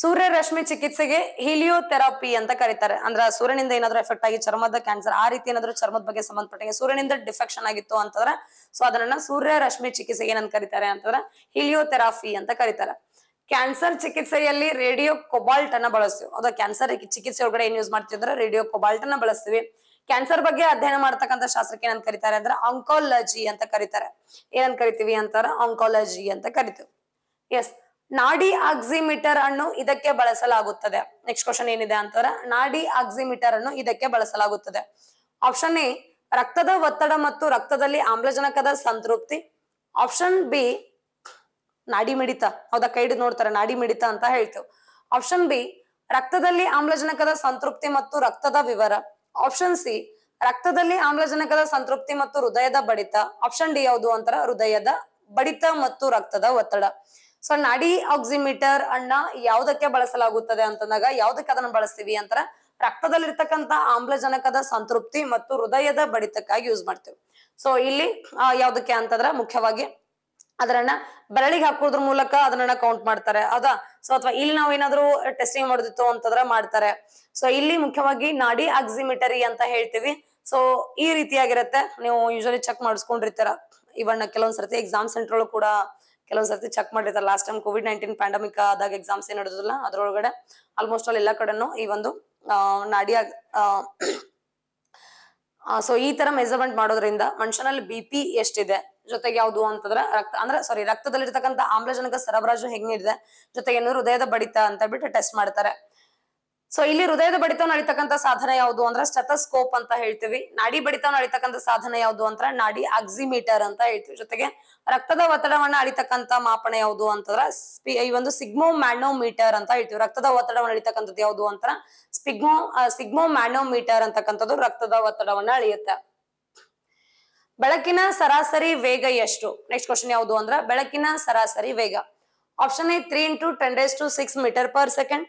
ಸೂರ್ಯ ರಶ್ಮಿ ಚಿಕಿತ್ಸೆಗೆ ಹೀಲಿಯೋಥೆರಪಿ ಅಂತ ಕರೀತಾರೆ ಅಂದ್ರೆ ಸೂರ್ಯನಿಂದ ಏನಾದ್ರೂ ಎಫೆಕ್ಟ್ ಆಗಿ ಚರ್ಮದ ಕ್ಯಾನ್ಸರ್ ಆ ರೀತಿ ಏನಾದ್ರೂ ಚರ್ಮದ ಬಗ್ಗೆ ಸಂಬಂಧಪಟ್ಟಿಗೆ ಸೂರ್ಯನಿಂದ ಡಿಫೆಕ್ಷನ್ ಆಗಿತ್ತು ಅಂತಂದ್ರೆ ಸೊ ಅದನ್ನ ಸೂರ್ಯ ರಶ್ಮಿ ಚಿಕಿತ್ಸೆಗೆ ಏನಂತ ಕರೀತಾರೆ ಅಂತಂದ್ರೆ ಹೀಲಿಯೋಥೆರಪಿ ಅಂತ ಕರೀತಾರೆ ಕ್ಯಾನ್ಸರ್ ಚಿಕಿತ್ಸೆಯಲ್ಲಿ ರೇಡಿಯೋ ಕೊಬಾಲ್ಟ್ ಅನ್ನ ಬಳಸ್ತೀವಿ ಅದು ಕ್ಯಾನ್ಸರ್ ಚಿಕಿತ್ಸೆ ಒಳಗಡೆ ಏನ್ ಯೂಸ್ ಮಾಡ್ತೀವಿ ಅಂದ್ರೆ ರೇಡಿಯೋ ಕೊಬಾಲ್ಟ್ ಅನ್ನ ಬಳಸ್ತೀವಿ ಕ್ಯಾನ್ಸರ್ ಬಗ್ಗೆ ಅಧ್ಯಯನ ಮಾಡ್ತಕ್ಕಂಥ ಶಾಸ್ತ್ರಕ್ಕೆ ಏನಂತ ಕರೀತಾರೆ ಅಂದ್ರೆ ಆಂಕಾಲಜಿ ಅಂತ ಕರೀತಾರೆ ಏನಂತ ಕರಿತೀವಿ ಅಂತಾರ ಆಂಕಾಲಜಿ ಅಂತ ಕರಿತೀವಿ ಎಸ್ ನಾಡಿ ಆಕ್ಸಿಮೀಟರ್ ಅನ್ನು ಇದಕ್ಕೆ ಬಳಸಲಾಗುತ್ತದೆ ನೆಕ್ಸ್ಟ್ ಕ್ವಶನ್ ಏನಿದೆ ಅಂತಂದ್ರೆ ನಾಡಿ ಆಕ್ಸಿಮೀಟರ್ ಅನ್ನು ಇದಕ್ಕೆ ಬಳಸಲಾಗುತ್ತದೆ ಆಪ್ಷನ್ ಎ ರಕ್ತದ ಒತ್ತಡ ಮತ್ತು ರಕ್ತದಲ್ಲಿ ಆಮ್ಲಜನಕದ ಸಂತೃಪ್ತಿ ಆಪ್ಷನ್ ಬಿ ನಾಡಿ ಮಿಡಿತ ಹೌದಾ ಕೈ ನೋಡ್ತಾರೆ ನಾಡಿ ಮಿಡಿತ ಅಂತ ಹೇಳ್ತೇವೆ ಆಪ್ಷನ್ ಬಿ ರಕ್ತದಲ್ಲಿ ಆಮ್ಲಜನಕದ ಸಂತೃಪ್ತಿ ಮತ್ತು ರಕ್ತದ ವಿವರ ಆಪ್ಷನ್ ಸಿ ರಕ್ತದಲ್ಲಿ ಆಮ್ಲಜನಕದ ಸಂತೃಪ್ತಿ ಮತ್ತು ಹೃದಯದ ಬಡಿತ ಆಪ್ಷನ್ ಡಿ ಯಾವುದು ಅಂತಾರೆ ಹೃದಯದ ಬಡಿತ ಮತ್ತು ರಕ್ತದ ಒತ್ತಡ ಸೊ ನಾಡಿ ಆಕ್ಸಿಮೀಟರ್ ಅಣ್ಣ ಯಾವ್ದಕ್ಕೆ ಬಳಸಲಾಗುತ್ತದೆ ಅಂತಂದಾಗ ಯಾವ್ದಕ್ಕೆ ಅದನ್ನ ಬಳಸ್ತೀವಿ ಅಂತರ ರಕ್ತದಲ್ಲಿರ್ತಕ್ಕಂತ ಆಮ್ಲಜನಕದ ಸಂತೃಪ್ತಿ ಮತ್ತು ಹೃದಯದ ಬಡಿತಕ್ಕಾಗಿ ಯೂಸ್ ಮಾಡ್ತೀವಿ ಸೊ ಇಲ್ಲಿ ಯಾವ್ದಕ್ಕೆ ಅಂತಂದ್ರ ಮುಖ್ಯವಾಗಿ ಅದರನ್ನ ಬೆರಳಿಗೆ ಹಾಕೋದ್ರ ಮೂಲಕ ಅದನ್ನ ಕೌಂಟ್ ಮಾಡ್ತಾರೆ ಹೌದಾ ಸೊ ಅಥವಾ ಇಲ್ಲಿ ನಾವ್ ಏನಾದ್ರು ಟೆಸ್ಟಿಂಗ್ ಮಾಡೋದಿತ್ತು ಅಂತಂದ್ರ ಮಾಡ್ತಾರೆ ಸೊ ಇಲ್ಲಿ ಮುಖ್ಯವಾಗಿ ನಾಡಿ ಆಕ್ಸಿಮಿಟರಿ ಅಂತ ಹೇಳ್ತೀವಿ ಸೊ ಈ ರೀತಿಯಾಗಿರತ್ತೆ ನೀವು ಯೂಶಲಿ ಚೆಕ್ ಮಾಡಿಸ್ಕೊಂಡಿರ್ತೀರ ಇವನ್ನ ಕೆಲವೊಂದ್ಸರ್ತಿ ಎಕ್ಸಾಮ್ ಸೆಂಟರ್ ಕೂಡ ಕೆಲವೊಂದ್ಸರ್ತಿ ಚೆಕ್ ಮಾಡಿರ್ತಾರೆ last time COVID nineteen pandemic ಆದಾಗ ಎಕ್ಸಾಮ್ಸ್ ಏನ್ ನಡೆದಿಲ್ಲ ಆಲ್ಮೋಸ್ಟ್ ಆಲ್ ಎಲ್ಲಾ ಕಡೆನೂ ಈ ಒಂದು ನಾಡಿಯ ಸೊ ಈ ತರ ಮೆಸರ್ಮೆಂಟ್ ಮಾಡೋದ್ರಿಂದ ಮನುಷ್ಯನಲ್ಲಿ ಬಿ ಪಿ ಎಷ್ಟಿದೆ ಜೊತೆಗೆ ಯಾವುದು ಅಂತಂದ್ರೆ ರಕ್ತ ಅಂದ್ರೆ ಸಾರಿ ರಕ್ತದಲ್ಲಿರ್ತಕ್ಕಂಥ ಆಮ್ಲಜನಕ ಸರಬರಾಜು ಹೆಂಗಿದೆ ಜೊತೆಗೆ ಹೃದಯದ ಬಡಿತ ಅಂತ ಬಿಟ್ಟು ಟೆಸ್ಟ್ ಮಾಡ್ತಾರೆ ಸೊ ಇಲ್ಲಿ ಹೃದಯದ ಬಡಿತವನ್ನು ಅಳಿತಕ್ಕಂತ ಸಾಧನ ಯಾವುದು ಅಂದ್ರೆ ಸ್ಟೆಥಸ್ಕೋಪ್ ಅಂತ ಹೇಳ್ತೀವಿ ನಾಡಿ ಬಡಿತವನ್ನು ಅಳಿತಕ್ಕಂತ ಸಾಧನ ಯಾವುದು ಅಂತ ನಾಡಿ ಅಕ್ಸಿಮೀಟರ್ ಅಂತ ಹೇಳ್ತೀವಿ ಜೊತೆಗೆ ರಕ್ತದ ಒತ್ತಡವನ್ನ ಅಳಿತಕ್ಕಂತ ಮಾಪನ ಯಾವುದು ಅಂತಂದ್ರ ಈ ಒಂದು ಸಿಗ್ಮೋ ಮ್ಯಾನೋಮೀಟರ್ ಅಂತ ಹೇಳ್ತೀವಿ ರಕ್ತದ ಒತ್ತಡವನ್ನು ಅಳಿತಕ್ಕಂಥದ್ದು ಯಾವುದು ಅಂತ ಸ್ಪಿಗ್ಮೋ ಸಿಗ್ಮೋ ಮ್ಯಾನೋಮೀಟರ್ ಅಂತಕ್ಕಂಥದ್ದು ರಕ್ತದ ಒತ್ತಡವನ್ನ ಅಳಿಯುತ್ತೆ ಬೆಳಕಿನ ಸರಾಸರಿ ವೇಗ ಎಷ್ಟು ನೆಕ್ಸ್ಟ್ ಕ್ವಶನ್ ಯಾವುದು ಅಂದ್ರೆ ಬೆಳಕಿನ ಸರಾಸರಿ ವೇಗ option A three into ten raise to six metre per second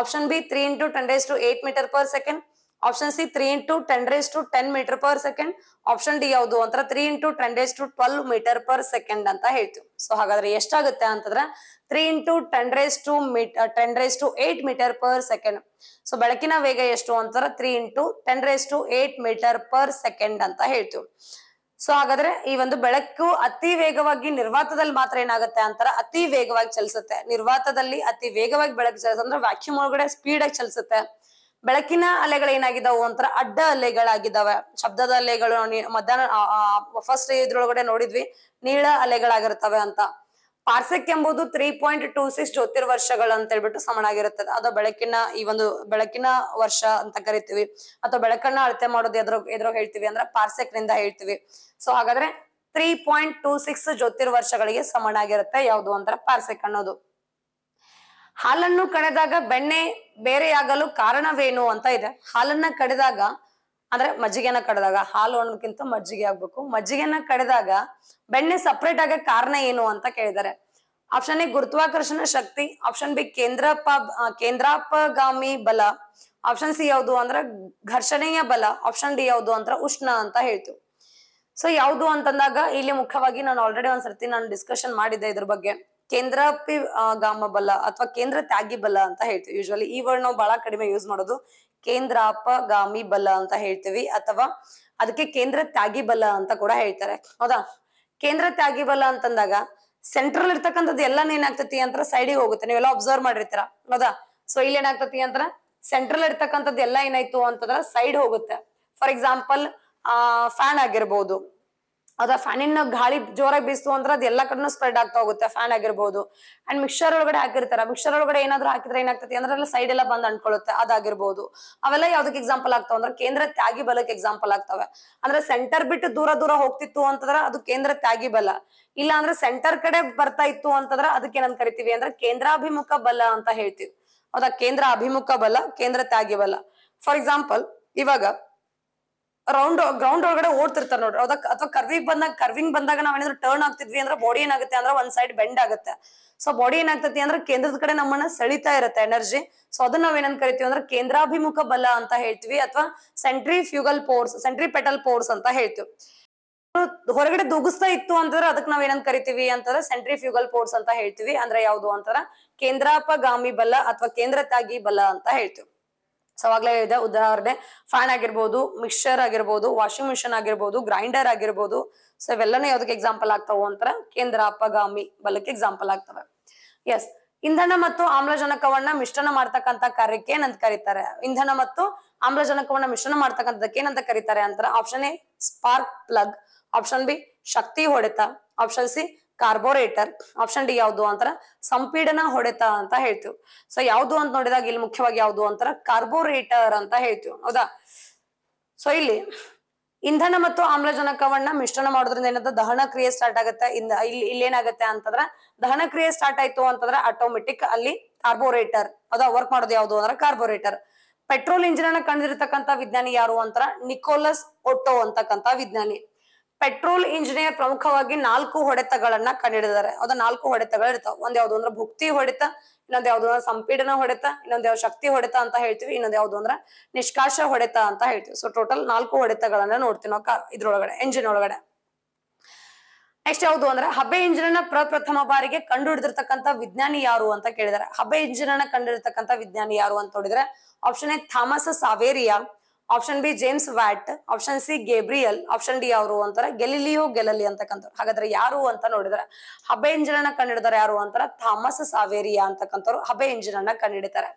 option B three into ten raised to eight metre per second option C three into ten raise to ten metre per second option D ಯಾವುದು ಅಂತರ three into ten raise to twelve metre per second ಅಂತ ಹೇಳ್ತೀವಿ so ಹಾಗಾದ್ರೆ ಎಷ್ಟಾಗುತ್ತೆ ಅಂತಂದ್ರೆ three into ten raise to ten raise to eight metre per second so ಬೆಳಕಿನ ವೇಗ ಎಷ್ಟು ಅಂತಾರ three into ten raise to eight metre per second ಅಂತ ಹೇಳ್ತೀವಿ ಸೊ ಹಾಗಾದ್ರೆ ಈ ಒಂದು ಬೆಳಕು ಅತಿ ವೇಗವಾಗಿ ನಿರ್ವಾತದಲ್ಲಿ ಮಾತ್ರ ಏನಾಗುತ್ತೆ ಅಂತಾರ ಅತಿ ವೇಗವಾಗಿ ಚಲಿಸುತ್ತೆ ನಿರ್ವಾತದಲ್ಲಿ ಅತಿ ವೇಗವಾಗಿ ಬೆಳಕು ಚಲಿಸ ಅಂದ್ರೆ ವ್ಯಾಕ್ಯೂಮ್ ಒಳಗಡೆ ಸ್ಪೀಡ್ ಆಗಿ ಚಲಿಸುತ್ತೆ ಬೆಳಕಿನ ಅಲೆಗಳು ಏನಾಗಿದ್ದಾವು ಅಂತಾರ ಅಡ್ಡ ಅಲೆಗಳಾಗಿದ್ದಾವೆ ಶಬ್ದದ ಅಲೆಗಳು ಮಧ್ಯಾಹ್ನ ಫಸ್ಟ್ ಇದ್ರೊಳಗಡೆ ನೋಡಿದ್ವಿ ನೀಳ ಅಲೆಗಳಾಗಿರ್ತವೆ ಅಂತ ಪಾರ್ಸೆಕ್ ಎಂಬುದು ತ್ರೀ ಪಾಯಿಂಟ್ ಟೂ ಸಿಕ್ಸ್ ಜ್ಯೋತಿರ್ವರ್ಷಗಳು ಅಂತ ಹೇಳ್ಬಿಟ್ಟು ಸಮನಾಗಿರುತ್ತದೆ ಅದು ಬೆಳಕಿನ ಈ ಒಂದು ಬೆಳಕಿನ ವರ್ಷ ಅಂತ ಕರಿತೀವಿ ಅಥವಾ ಬೆಳಕನ್ನ ಅಳತೆ ಮಾಡೋದು ಎದ್ರ ಎದ್ರೋಗ ಹೇಳ್ತೀವಿ ಅಂದ್ರೆ ಪಾರ್ಸೆಕ್ ನಿಂದ ಹೇಳ್ತೀವಿ ಸೊ ಹಾಗಾದ್ರೆ ತ್ರೀ ಪಾಯಿಂಟ್ ಟೂ ಸಿಕ್ಸ್ ಜ್ಯೋತಿರ್ವರ್ಷಗಳಿಗೆ ಸಮನಾಗಿರುತ್ತೆ ಯಾವುದು ಅಂದ್ರೆ ಪಾರ್ಸೆಕ್ ಅನ್ನೋದು ಹಾಲನ್ನು ಕಡೆದಾಗ ಬೆಣ್ಣೆ ಬೇರೆಯಾಗಲು ಕಾರಣವೇನು ಅಂತ ಇದೆ ಹಾಲನ್ನ ಕಡೆದಾಗ ಅಂದ್ರೆ ಮಜ್ಜಿಗೆನ ಕಡದಾಗ ಹಾಲು ಒಣಕ್ಕಿಂತ ಮಜ್ಜಿಗೆ ಆಗ್ಬೇಕು ಮಜ್ಜಿಗೆನ ಕಡಿದಾಗ ಬೆಣ್ಣೆ ಸಪ್ರೇಟ್ ಆಗ ಕಾರಣ ಏನು ಅಂತ ಕೇಳಿದ್ದಾರೆ ಆಪ್ಷನ್ ಎ ಗುರುತ್ವಾಕರ್ಷಣ ಶಕ್ತಿ ಆಪ್ಷನ್ ಬಿ ಕೇಂದ್ರಪ ಕೇಂದ್ರಾಪಗಾಮಿ ಬಲ ಆಪ್ಷನ್ ಸಿ ಯಾವುದು ಅಂದ್ರೆ ಘರ್ಷಣೆಯ ಬಲ ಆಪ್ಷನ್ ಡಿ ಯಾವುದು ಅಂದ್ರೆ ಉಷ್ಣ ಅಂತ ಹೇಳ್ತೀವಿ ಸೊ ಯಾವುದು ಅಂತಂದಾಗ ಇಲ್ಲಿ ಮುಖ್ಯವಾಗಿ ನಾನು ಆಲ್ರೆಡಿ ಒಂದ್ಸರ್ತಿ ನಾನು ಡಿಸ್ಕಷನ್ ಮಾಡಿದ್ದೆ ಇದ್ರ ಬಗ್ಗೆ ಪಿ ಗಾಮ ಬಲ ಅಥವಾ ಕೇಂದ್ರ ತ್ಯಾಗಿ ಬಲ ಅಂತ ಹೇಳ್ತೀವಿ ಯೂಶಲಿ ಈ ವರ್ಡ್ ನಾವು ಬಹಳ ಕಡಿಮೆ ಯೂಸ್ ಮಾಡೋದು ಕೇಂದ್ರ ಅಪಗಾಮಿ ಬಲ ಅಂತ ಹೇಳ್ತೀವಿ ಅಥವಾ ಅದಕ್ಕೆ ಕೇಂದ್ರ ತ್ಯಾಗಿ ಬಲ ಅಂತ ಕೂಡ ಹೇಳ್ತಾರೆ ಹೌದಾ ಕೇಂದ್ರ ತ್ಯಾಗಿ ಬಲ ಅಂತಂದಾಗ ಸೆಂಟ್ರಲ್ ಇರ್ತಕ್ಕಂಥದ್ದು ಎಲ್ಲಾನು ಏನಾಗ್ತತಿ ಅಂತ ಸೈಡಿಗೆ ಹೋಗುತ್ತೆ ನೀವೆಲ್ಲ ಅಬ್ಸರ್ವ್ ಮಾಡಿರ್ತೀರ ಹೌದಾ ಸೊ ಇಲ್ಲಿ ಏನಾಗ್ತತಿ ಅಂತರ ಸೆಂಟ್ರಲ್ ಇರ್ತಕ್ಕಂಥದ್ದು ಎಲ್ಲ ಏನಾಯ್ತು ಅಂತಂದ್ರ ಸೈಡ್ ಹೋಗುತ್ತೆ ಫಾರ್ ಎಕ್ಸಾಂಪಲ್ ಆ ಫ್ಯಾನ್ ಆಗಿರ್ಬೋದು ಅದ ಫ್ಯಾನಿನ ಗಾಳಿ ಜೋರಾಗಿ ಬೀಸ್ತು ಅಂದ್ರೆ ಅದ್ ಎಲ್ಲಾ ಕಡೆನೂ ಸ್ಪ್ರೆಡ್ ಆಗ್ತಾ ಹೋಗುತ್ತೆ ಫ್ಯಾನ್ ಆಗಿರ್ಬೋದು ಅಂಡ್ ಮಿಕ್ಸರ್ ಒಳಗಡೆ ಹಾಕಿರ್ತಾರೆ ಮಿಕ್ಸರ್ ಒಳಗಡೆ ಏನಾದ್ರು ಹಾಕಿದ್ರೆ ಏನಾಗ್ತದೆ ಅಂದ್ರೆ ಸೈಡ್ ಎಲ್ಲ ಬಂದ್ ಅನ್ಕೊಳುತ್ತೆ ಅದಾಗಿರ್ಬೋದು ಅವೆಲ್ಲ ಯಾವ್ದಕ್ಕೆ ಎಕ್ಸಾಂಪಲ್ ಆಗ್ತಾವ ಅಂದ್ರೆ ಕೇಂದ್ರ ತ್ಯಾಗಿ ಬಲಕ್ಕೆ ಎಕ್ಸಾಂಪಲ್ ಆಗ್ತವೆ ಅಂದ್ರೆ ಸೆಂಟರ್ ಬಿಟ್ಟು ದೂರ ದೂರ ಹೋಗ್ತಿತ್ತು ಅಂತಂದ್ರೆ ಅದು ಕೇಂದ್ರ ತ್ಯಾಗಿ ಬಲ ಇಲ್ಲ ಅಂದ್ರೆ ಸೆಂಟರ್ ಕಡೆ ಬರ್ತಾ ಇತ್ತು ಅಂತಂದ್ರೆ ಅದಕ್ಕೆ ಏನಂತ ಕರಿತೀವಿ ಅಂದ್ರೆ ಕೇಂದ್ರಾಭಿಮುಖ ಬಲ ಅಂತ ಹೇಳ್ತೀವಿ ಹೌದಾ ಕೇಂದ್ರ ಅಭಿಮುಖ ಬಲ ಕೇಂದ್ರ ತ್ಯಾಗಿ ಬಲ ಫಾರ್ ಎಕ್ಸಾಂಪಲ್ ಇವಾಗ ರೌಂಡ್ ಗ್ರೌಂಡ್ ಒಳಗಡೆ ಓಡ್ತಿರ್ತಾರೆ ನೋಡ್ರಿ ಅದಕ್ಕೆ ಅಥವಾ ಕರ್ವಿಂಗ್ ಬಂದಾಗ ಕರ್ವಿಂಗ್ ಬಂದಾಗ ನಾವ್ ಏನಾದ್ರು ಟರ್ನ್ ಆಗ್ತಿದ್ವಿ ಅಂದ್ರೆ ಬಾಡಿ ಏನಾಗುತ್ತೆ ಅಂದ್ರೆ ಒಂದ್ ಸೈಡ್ ಬೆಂಡ್ ಆಗುತ್ತೆ ಸೊ ಬಾಡಿ ಏನಾಗ್ತತಿ ಅಂದ್ರೆ ಕೇಂದ್ರದ ಕಡೆ ನಮ್ಮನ್ನ ಸೆಳಿತಾ ಇರುತ್ತೆ ಎನರ್ಜಿ ಸೊ ಅದನ್ನ ನಾವ್ ಏನಂತ ಕರಿತೀವಿ ಅಂದ್ರೆ ಕೇಂದ್ರಾಭಿಮುಖ ಬಲ ಅಂತ ಹೇಳ್ತೀವಿ ಅಥವಾ centrifugal force centripetal force ಅಂತ ಹೇಳ್ತೀವಿ ಹೊರಗಡೆ ದುಗಿಸ್ತಾ ಇತ್ತು ಅಂತಂದ್ರೆ ಅದಕ್ಕೆ ನಾವ್ ಏನಂತ ಕರಿತೀವಿ ಅಂತಂದ್ರೆ ಸೆಂಟ್ರಿ ಫ್ಯೂಗಲ್ ಪೋರ್ಸ್ ಅಂತ ಹೇಳ್ತೀವಿ ಅಂದ್ರೆ ಯಾವ್ದು ಅಂತಾರ ಕೇಂದ್ರಾಪಗಾಮಿ ಬಲ ಅಥವಾ ಕೇಂದ್ರ ತಾಗಿ ಬಲ ಅಂತ ಹೇಳ್ತೀವಿ ಸೊ ಆಗ್ಲೇ ಇದೆ ಉದಾಹರಣೆ ಫ್ಯಾನ್ ಆಗಿರ್ಬೋದು ಮಿಕ್ಸರ್ ಆಗಿರ್ಬೋದು ವಾಷಿಂಗ್ ಮಿಷಿನ್ ಆಗಿರ್ಬೋದು ಗ್ರೈಂಡರ್ ಆಗಿರ್ಬೋದು ಸೊ ಇವೆಲ್ಲನೂ ಯಾವ್ದಕ್ಕೆ ಎಕ್ಸಾಂಪಲ್ ಆಗ್ತಾವ ಅಂತ ಕೇಂದ್ರ ಅಪಗಾಮಿ ಬಲಕ್ಕೆ ಎಕ್ಸಾಂಪಲ್ ಆಗ್ತವೆ ಎಸ್ ಇಂಧನ ಮತ್ತು ಆಮ್ಲಜನಕವನ್ನ ಮಿಶ್ರಣ ಮಾಡ್ತಕ್ಕಂತ ಕಾರ್ಯಕ್ಕೆ ಏನಂತ ಕರೀತಾರೆ ಇಂಧನ ಮತ್ತು ಆಮ್ಲಜನಕವನ್ನ ಮಿಶ್ರಣ ಮಾಡ್ತಕ್ಕಂಥದಕ್ಕೆ ಏನಂತ ಕರೀತಾರೆ ಅಂತಾರೆ option A spark plug option B ಶಕ್ತಿ ಹೊಡೆತ option C carburettor option D ಯಾವ್ದು ಅಂತರ ಸಂಪೀಡನ ಹೊಡೆತ ಅಂತ ಹೇಳ್ತೀವಿ ಸೊ ಯಾವ್ದು ಅಂತ ನೋಡಿದಾಗ ಇಲ್ಲಿ ಮುಖ್ಯವಾಗಿ ಯಾವ್ದು ಅಂತರ ಕಾರ್ಬೋರೇಟರ್ ಅಂತ ಹೇಳ್ತೀವಿ ಹೌದಾ ಸೊ ಇಲ್ಲಿ ಇಂಧನ ಮತ್ತು ಆಮ್ಲಜನಕವನ್ನ ಮಿಶ್ರಣ ಮಾಡೋದ್ರಿಂದ ಏನಂತ ದಹನ ಕ್ರಿಯೆ ಸ್ಟಾರ್ಟ್ ಆಗುತ್ತೆ ಇಂದ ಇಲ್ಲಿ ಏನಾಗುತ್ತೆ ಅಂತಂದ್ರ ದಹನ ಕ್ರಿಯೆ ಸ್ಟಾರ್ಟ್ ಆಯ್ತು ಅಂತಂದ್ರೆ ಆಟೋಮೆಟಿಕ್ ಅಲ್ಲಿ ಕಾರ್ಬೋರೇಟರ್ ಅದ ವರ್ಕ್ ಮಾಡೋದು ಯಾವುದು ಅಂದ್ರೆ ಕಾರ್ಬೋರೇಟರ್ ಪೆಟ್ರೋಲ್ ಇಂಜಿನ್ ಅನ್ನ ಕಂಡಿರ್ತಕ್ಕಂಥ ವಿಜ್ಞಾನಿ ಯಾರು ಅಂತ ನಿಕೋಲಸ್ ಒಟ್ಟೋ ಅಂತಕ್ಕಂತ ವಿಜ್ಞಾನಿ ಪೆಟ್ರೋಲ್ ಇಂಜಿನಿಯರ್ ಪ್ರಮುಖವಾಗಿ ನಾಲ್ಕು ಹೊಡೆತಗಳನ್ನ ಕಂಡಿಡಿದಾರೆ ಅದ ನಾಲ್ಕು ಹೊಡೆತಗಳು ಇರ್ತಾವ ಒಂದ್ ಯಾವ್ದು ಅಂದ್ರೆ ಭುಕ್ತಿ ಹೊಡೆತ ಇನ್ನೊಂದ್ ಯಾವ್ದು ಅಂದ್ರೆ ಸಂಪೀಡನ ಹೊಡೆತ ಇನ್ನೊಂದ್ ಯಾವ ಶಕ್ತಿ ಹೊಡೆತ ಅಂತ ಹೇಳ್ತೀವಿ ಇನ್ನೊಂದ್ ಯಾವ್ದು ಅಂದ್ರೆ ನಿಷ್ಕಾಶ ಹೊಡೆತ ಅಂತ ಹೇಳ್ತೀವಿ ಸೊ ಟೋಟಲ್ ನಾಲ್ಕು ಹೊಡೆತಗಳನ್ನ ನೋಡ್ತೀವಿ ನಾವು ಇದ್ರೊಳಗಡೆ ಎಂಜಿನ್ ಒಳಗಡೆ ನೆಕ್ಸ್ಟ್ ಯಾವ್ದು ಅಂದ್ರೆ ಹಬೆ ಇಂಜಿನ್ ಅನ್ನ ಪ್ರಪ್ರಥಮ ಬಾರಿಗೆ ಕಂಡು ಹಿಡಿದಿರ್ತಕ್ಕಂಥ ವಿಜ್ಞಾನಿ ಯಾರು ಅಂತ ಕೇಳಿದಾರೆ ಹಬೆ ಇಂಜಿನ್ ಅನ್ನ ಕಂಡು ವಿಜ್ಞಾನಿ ಯಾರು ಅಂತ ನೋಡಿದ್ರೆ option A Thomas Savery option B James Watt option C Gabriel option D ಅವರು ಅಂತಾರೆ ಗೆಲಿಲಿಯೋ ಗೆಲಲಿ ಅಂತಕ್ಕಂಥವ್ರು ಹಾಗಾದ್ರೆ ಯಾರು ಅಂತ ನೋಡಿದ್ರೆ ಹಬೆ ಇಂಜಿನ್ ಕಂಡಿಡಿದಾರೆ ಯಾರು ಅಂತಾರೆ ಥಾಮಸ್ ಸಾವೇರಿಯಾ ಅಂತಕ್ಕಂಥವ್ರು ಹಬೆ ಇಂಜಿನ್ ಅನ್ನ ಕಂಡಿಡಿತಾರೆ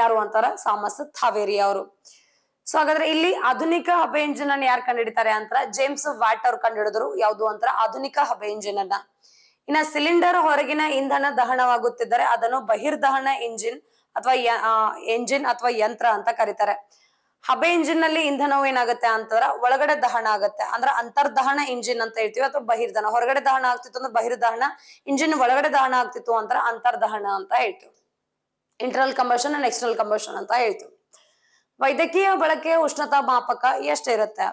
ಯಾರು ಅಂತಾರ ಥಾಮಸ್ ಥಾವೇರಿಯಾ ಅವರು ಸೊ ಹಾಗಾದ್ರೆ ಇಲ್ಲಿ ಆಧುನಿಕ ಹಬೆ ಇಂಜಿನ್ ಅನ್ನು ಯಾರು ಕಂಡಿಡಿತಾರೆ ಅಂತ ಜೇಮ್ಸ್ ವ್ಯಾಟ್ ಅವ್ರು ಕಂಡಿಡಿದ್ರು ಯಾವ್ದು ಅಂತಾರ ಆಧುನಿಕ ಹಬೆ ಇಂಜಿನ್ ಅನ್ನ ಇನ್ನ ಸಿಲಿಂಡರ್ ಹೊರಗಿನ ಇಂಧನ ದಹನವಾಗುತ್ತಿದ್ದರೆ ಅದನ್ನು ಬಹಿರ್ದಹನ ಇಂಜಿನ್ ಅಥವಾ ಎಂಜಿನ್ ಅಥವಾ ಯಂತ್ರ ಅಂತ ಕರೀತಾರೆ ಹಬೆ ಇಂಜಿನ್ ನಲ್ಲಿ ಇಂಧನವು ಏನಾಗುತ್ತೆ ಅಂತಂದ್ರ ಒಳಗಡೆ ದಹನ ಆಗುತ್ತೆ ಅಂದ್ರೆ ಅಂತರ್ದಹನ ಇಂಜಿನ್ ಅಂತ ಹೇಳ್ತೀವಿ ಅಥವಾ ಬಹಿರ್ದಹನ ಹೊರಗಡೆ ದಹನ ಆಗ್ತಿತ್ತು ಅಂದ್ರೆ ಬಹಿರ್ದಹನ ಇಂಜಿನ್ ಒಳಗಡೆ ದಹನ ಆಗ್ತಿತ್ತು ಅಂತರ್ ಅಂತರ್ದಹನ ಅಂತ ಹೇಳ್ತೀವಿ internal combustion and external combustion ಅಂತ ಹೇಳ್ತೀವಿ ವೈದ್ಯಕೀಯ ಬಳಕೆ ಉಷ್ಣತಾ ಮಾಪಕ ಎಷ್ಟಿರುತ್ತೆ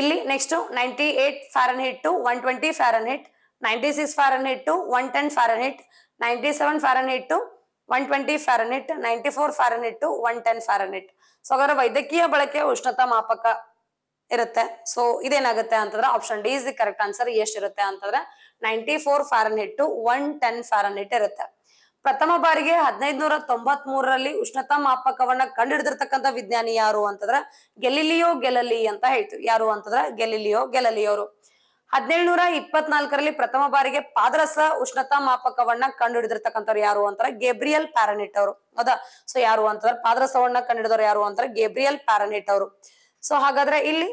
ಇಲ್ಲಿ next ninety eight Fahrenheit to one twenty Fahrenheit ninety six Fahrenheit to one ten Fahrenheit ninety seven Fahrenheit to one twenty Fahrenheit ninety four Fahrenheit to one ten Fahrenheit so ಹಾಗಾದ್ರೆ ವೈದ್ಯಕೀಯ ಬಳಕೆ ಉಷ್ಣತಾ ಮಾಪಕ ಇರುತ್ತೆ so ಇದೇನಾಗುತ್ತೆ ಅಂತಂದ್ರೆ option D is the correct answer ಎಷ್ಟಿರುತ್ತೆ ಅಂತಂದ್ರೆ ninety four Fahrenheit to one ten Fahrenheit ಇರುತ್ತೆ ಪ್ರಥಮ ಬಾರಿಗೆ ಹದಿನೈದು ನೂರ ತೊಂಬತ್ ಮೂರರಲ್ಲಿ ಉಷ್ಣತಾ ಮಾಪಕವನ್ನ ಕಂಡುಹಿಡಿದಿರ್ತಕ್ಕಂಥ ವಿಜ್ಞಾನಿ ಯಾರು ಅಂತಂದ್ರೆ ಗೆಲಿಲಿಯೋ ಗೆಲಲಿ ಅಂತ ಹೇಳ್ತೀವಿ ಯಾರು ಅಂತಂದ್ರೆ ಗೆಲಿಲಿಯೋ ಗೆಲಲಿಯೋರು ಹದಿನೇಳುನೂರ ಇಪ್ಪತ್ನಾಲ್ಕರಲ್ಲಿ ಪ್ರಥಮ ಬಾರಿಗೆ ಪಾದರಸ ಉಷ್ಣತಾ ಮಾಪಕವನ್ನ ಕಂಡು ಹಿಡಿದಿರ್ತಕ್ಕಂಥವ್ರು ಯಾರು ಅಂತಾರೆ ಗೇಬ್ರಿಯಲ್ ಪ್ಯಾರನೆಟ್ ಅವರು ಹೌದಾ ಸೊ ಯಾರು ಅಂತಾರೆ ಪಾದರಸವನ್ನ ಕಂಡು ಹಿಡಿದವ್ರು ಯಾರು ಅಂತಾರೆ ಗೇಬ್ರಿಯಲ್ ಪ್ಯಾರನೆಟ್ ಅವರು ಸೊ ಹಾಗಾದ್ರೆ ಇಲ್ಲಿ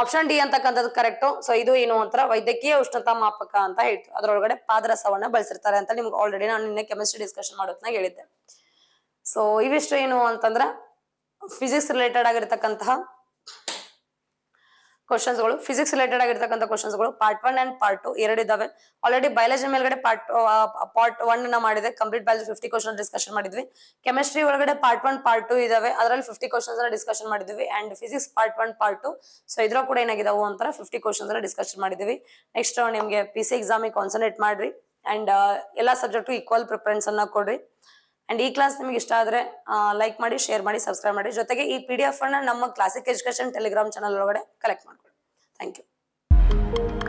ಆಪ್ಷನ್ ಡಿ ಅಂತಕ್ಕಂಥದ್ದು ಕರೆಕ್ಟ್ ಸೊ ಇದು ಏನು ಅಂತಾರೆ ವೈದ್ಯಕೀಯ ಉಷ್ಣತಾ ಮಾಪಕ ಅಂತ ಹೇಳ್ತು ಅದರೊಳಗಡೆ ಪಾದರಸವನ್ನ ಬಳಸಿರ್ತಾರೆ ಅಂತ ನಿಮ್ಗೆ ಆಲ್ರೆಡಿ ನಾನು ನಿನ್ನೆ ಕೆಮಿಸ್ಟ್ರಿ ಡಿಸ್ಕಷನ್ ಮಾಡೋದನ್ನ ಹೇಳಿದ್ದೆ ಸೊ ಇವಿಷ್ಟು ಏನು ಅಂತಂದ್ರೆ ಫಿಸಿಕ್ಸ್ ರಿಲೇಟೆಡ್ ಆಗಿರ್ತಕ್ಕಂತಹ ಕ್ವಶನ್ಸ್ ಗಳು ಫಿಸಿಕ್ಸ್ ರಿಲೇಟೆಡ್ ಆಗಿರ್ತಕ್ಕಂಥ ಕ್ವಶನ್ಸ್ ಗಳು part one and part two ಎರಡು ಇದಾವೆ ಆಲ್ರೆಡಿ ಬಯಾಲಜಿ ಮೇಲ್ಗಡೆ ಪಾರ್ಟ್ ಪಾರ್ಟ್ ಒನ್ ನ ಮಾಡಿದೆ complete biology fifty question discussion ಮಾಡಿದ್ವಿ ಕೆಮಿಸ್ಟ್ರಿ ಒಳಗಡೆ ಪಾರ್ಟ್ ಒನ್ ಪಾರ್ಟ್ ಟು ಇದಾವೆ ಅದರಲ್ಲಿ ಫಿಫ್ಟಿ ಕ್ವಶನ್ಸ್ ಡಿಸ್ಕಶನ್ ಮಾಡಿದ್ವಿ and physics part one part two so ಇದ್ರ ಕೂಡ ಏನಾಗಿದಾವು ಅಂತರ ಫಿಫ್ಟಿ ಕ್ವಶನ್ಸ್ ಡಿಸ್ಕಶನ್ ಮಾಡಿದ್ವಿ ನೆಕ್ಸ್ಟ್ ನಿಮಗೆ ಪಿ ಸಿ ಎಕ್ಸಾಮಿಗೆ ಕಾನ್ಸನ್ಟ್ರೇಟ್ ಮಾಡ್ರಿ ಅಂಡ್ ಎಲ್ಲಾ ಸಬ್ಜೆಕ್ಟ್ ಈಕ್ವಲ್ ಪ್ರಿಫರೆನ್ಸ್ ಅನ್ನ ಕೊಡ್ರಿ ಅಂಡ್ ಈ ಕ್ಲಾಸ್ ನಿಮ್ಗೆ ಇಷ್ಟ ಆದ್ರೆ ಲೈಕ್ ಮಾಡಿ ಶೇರ್ ಮಾಡಿ ಸಬ್ಸ್ಕ್ರೈಬ್ ಮಾಡಿ ಜೊತೆಗೆ ಈ ಪಿ ಡಿ ಎಫ್ ಅನ್ನ ನಮ್ಮ ಕ್ಲಾಸಿಕ್ ಎಜುಕೇಶನ್ ಟೆಲಿಗ್ರಾಮ್ ಚಾನಲ್ ಒಳಗಡೆ ಕಲೆಕ್ಟ್ ಮಾಡಿ Thank you.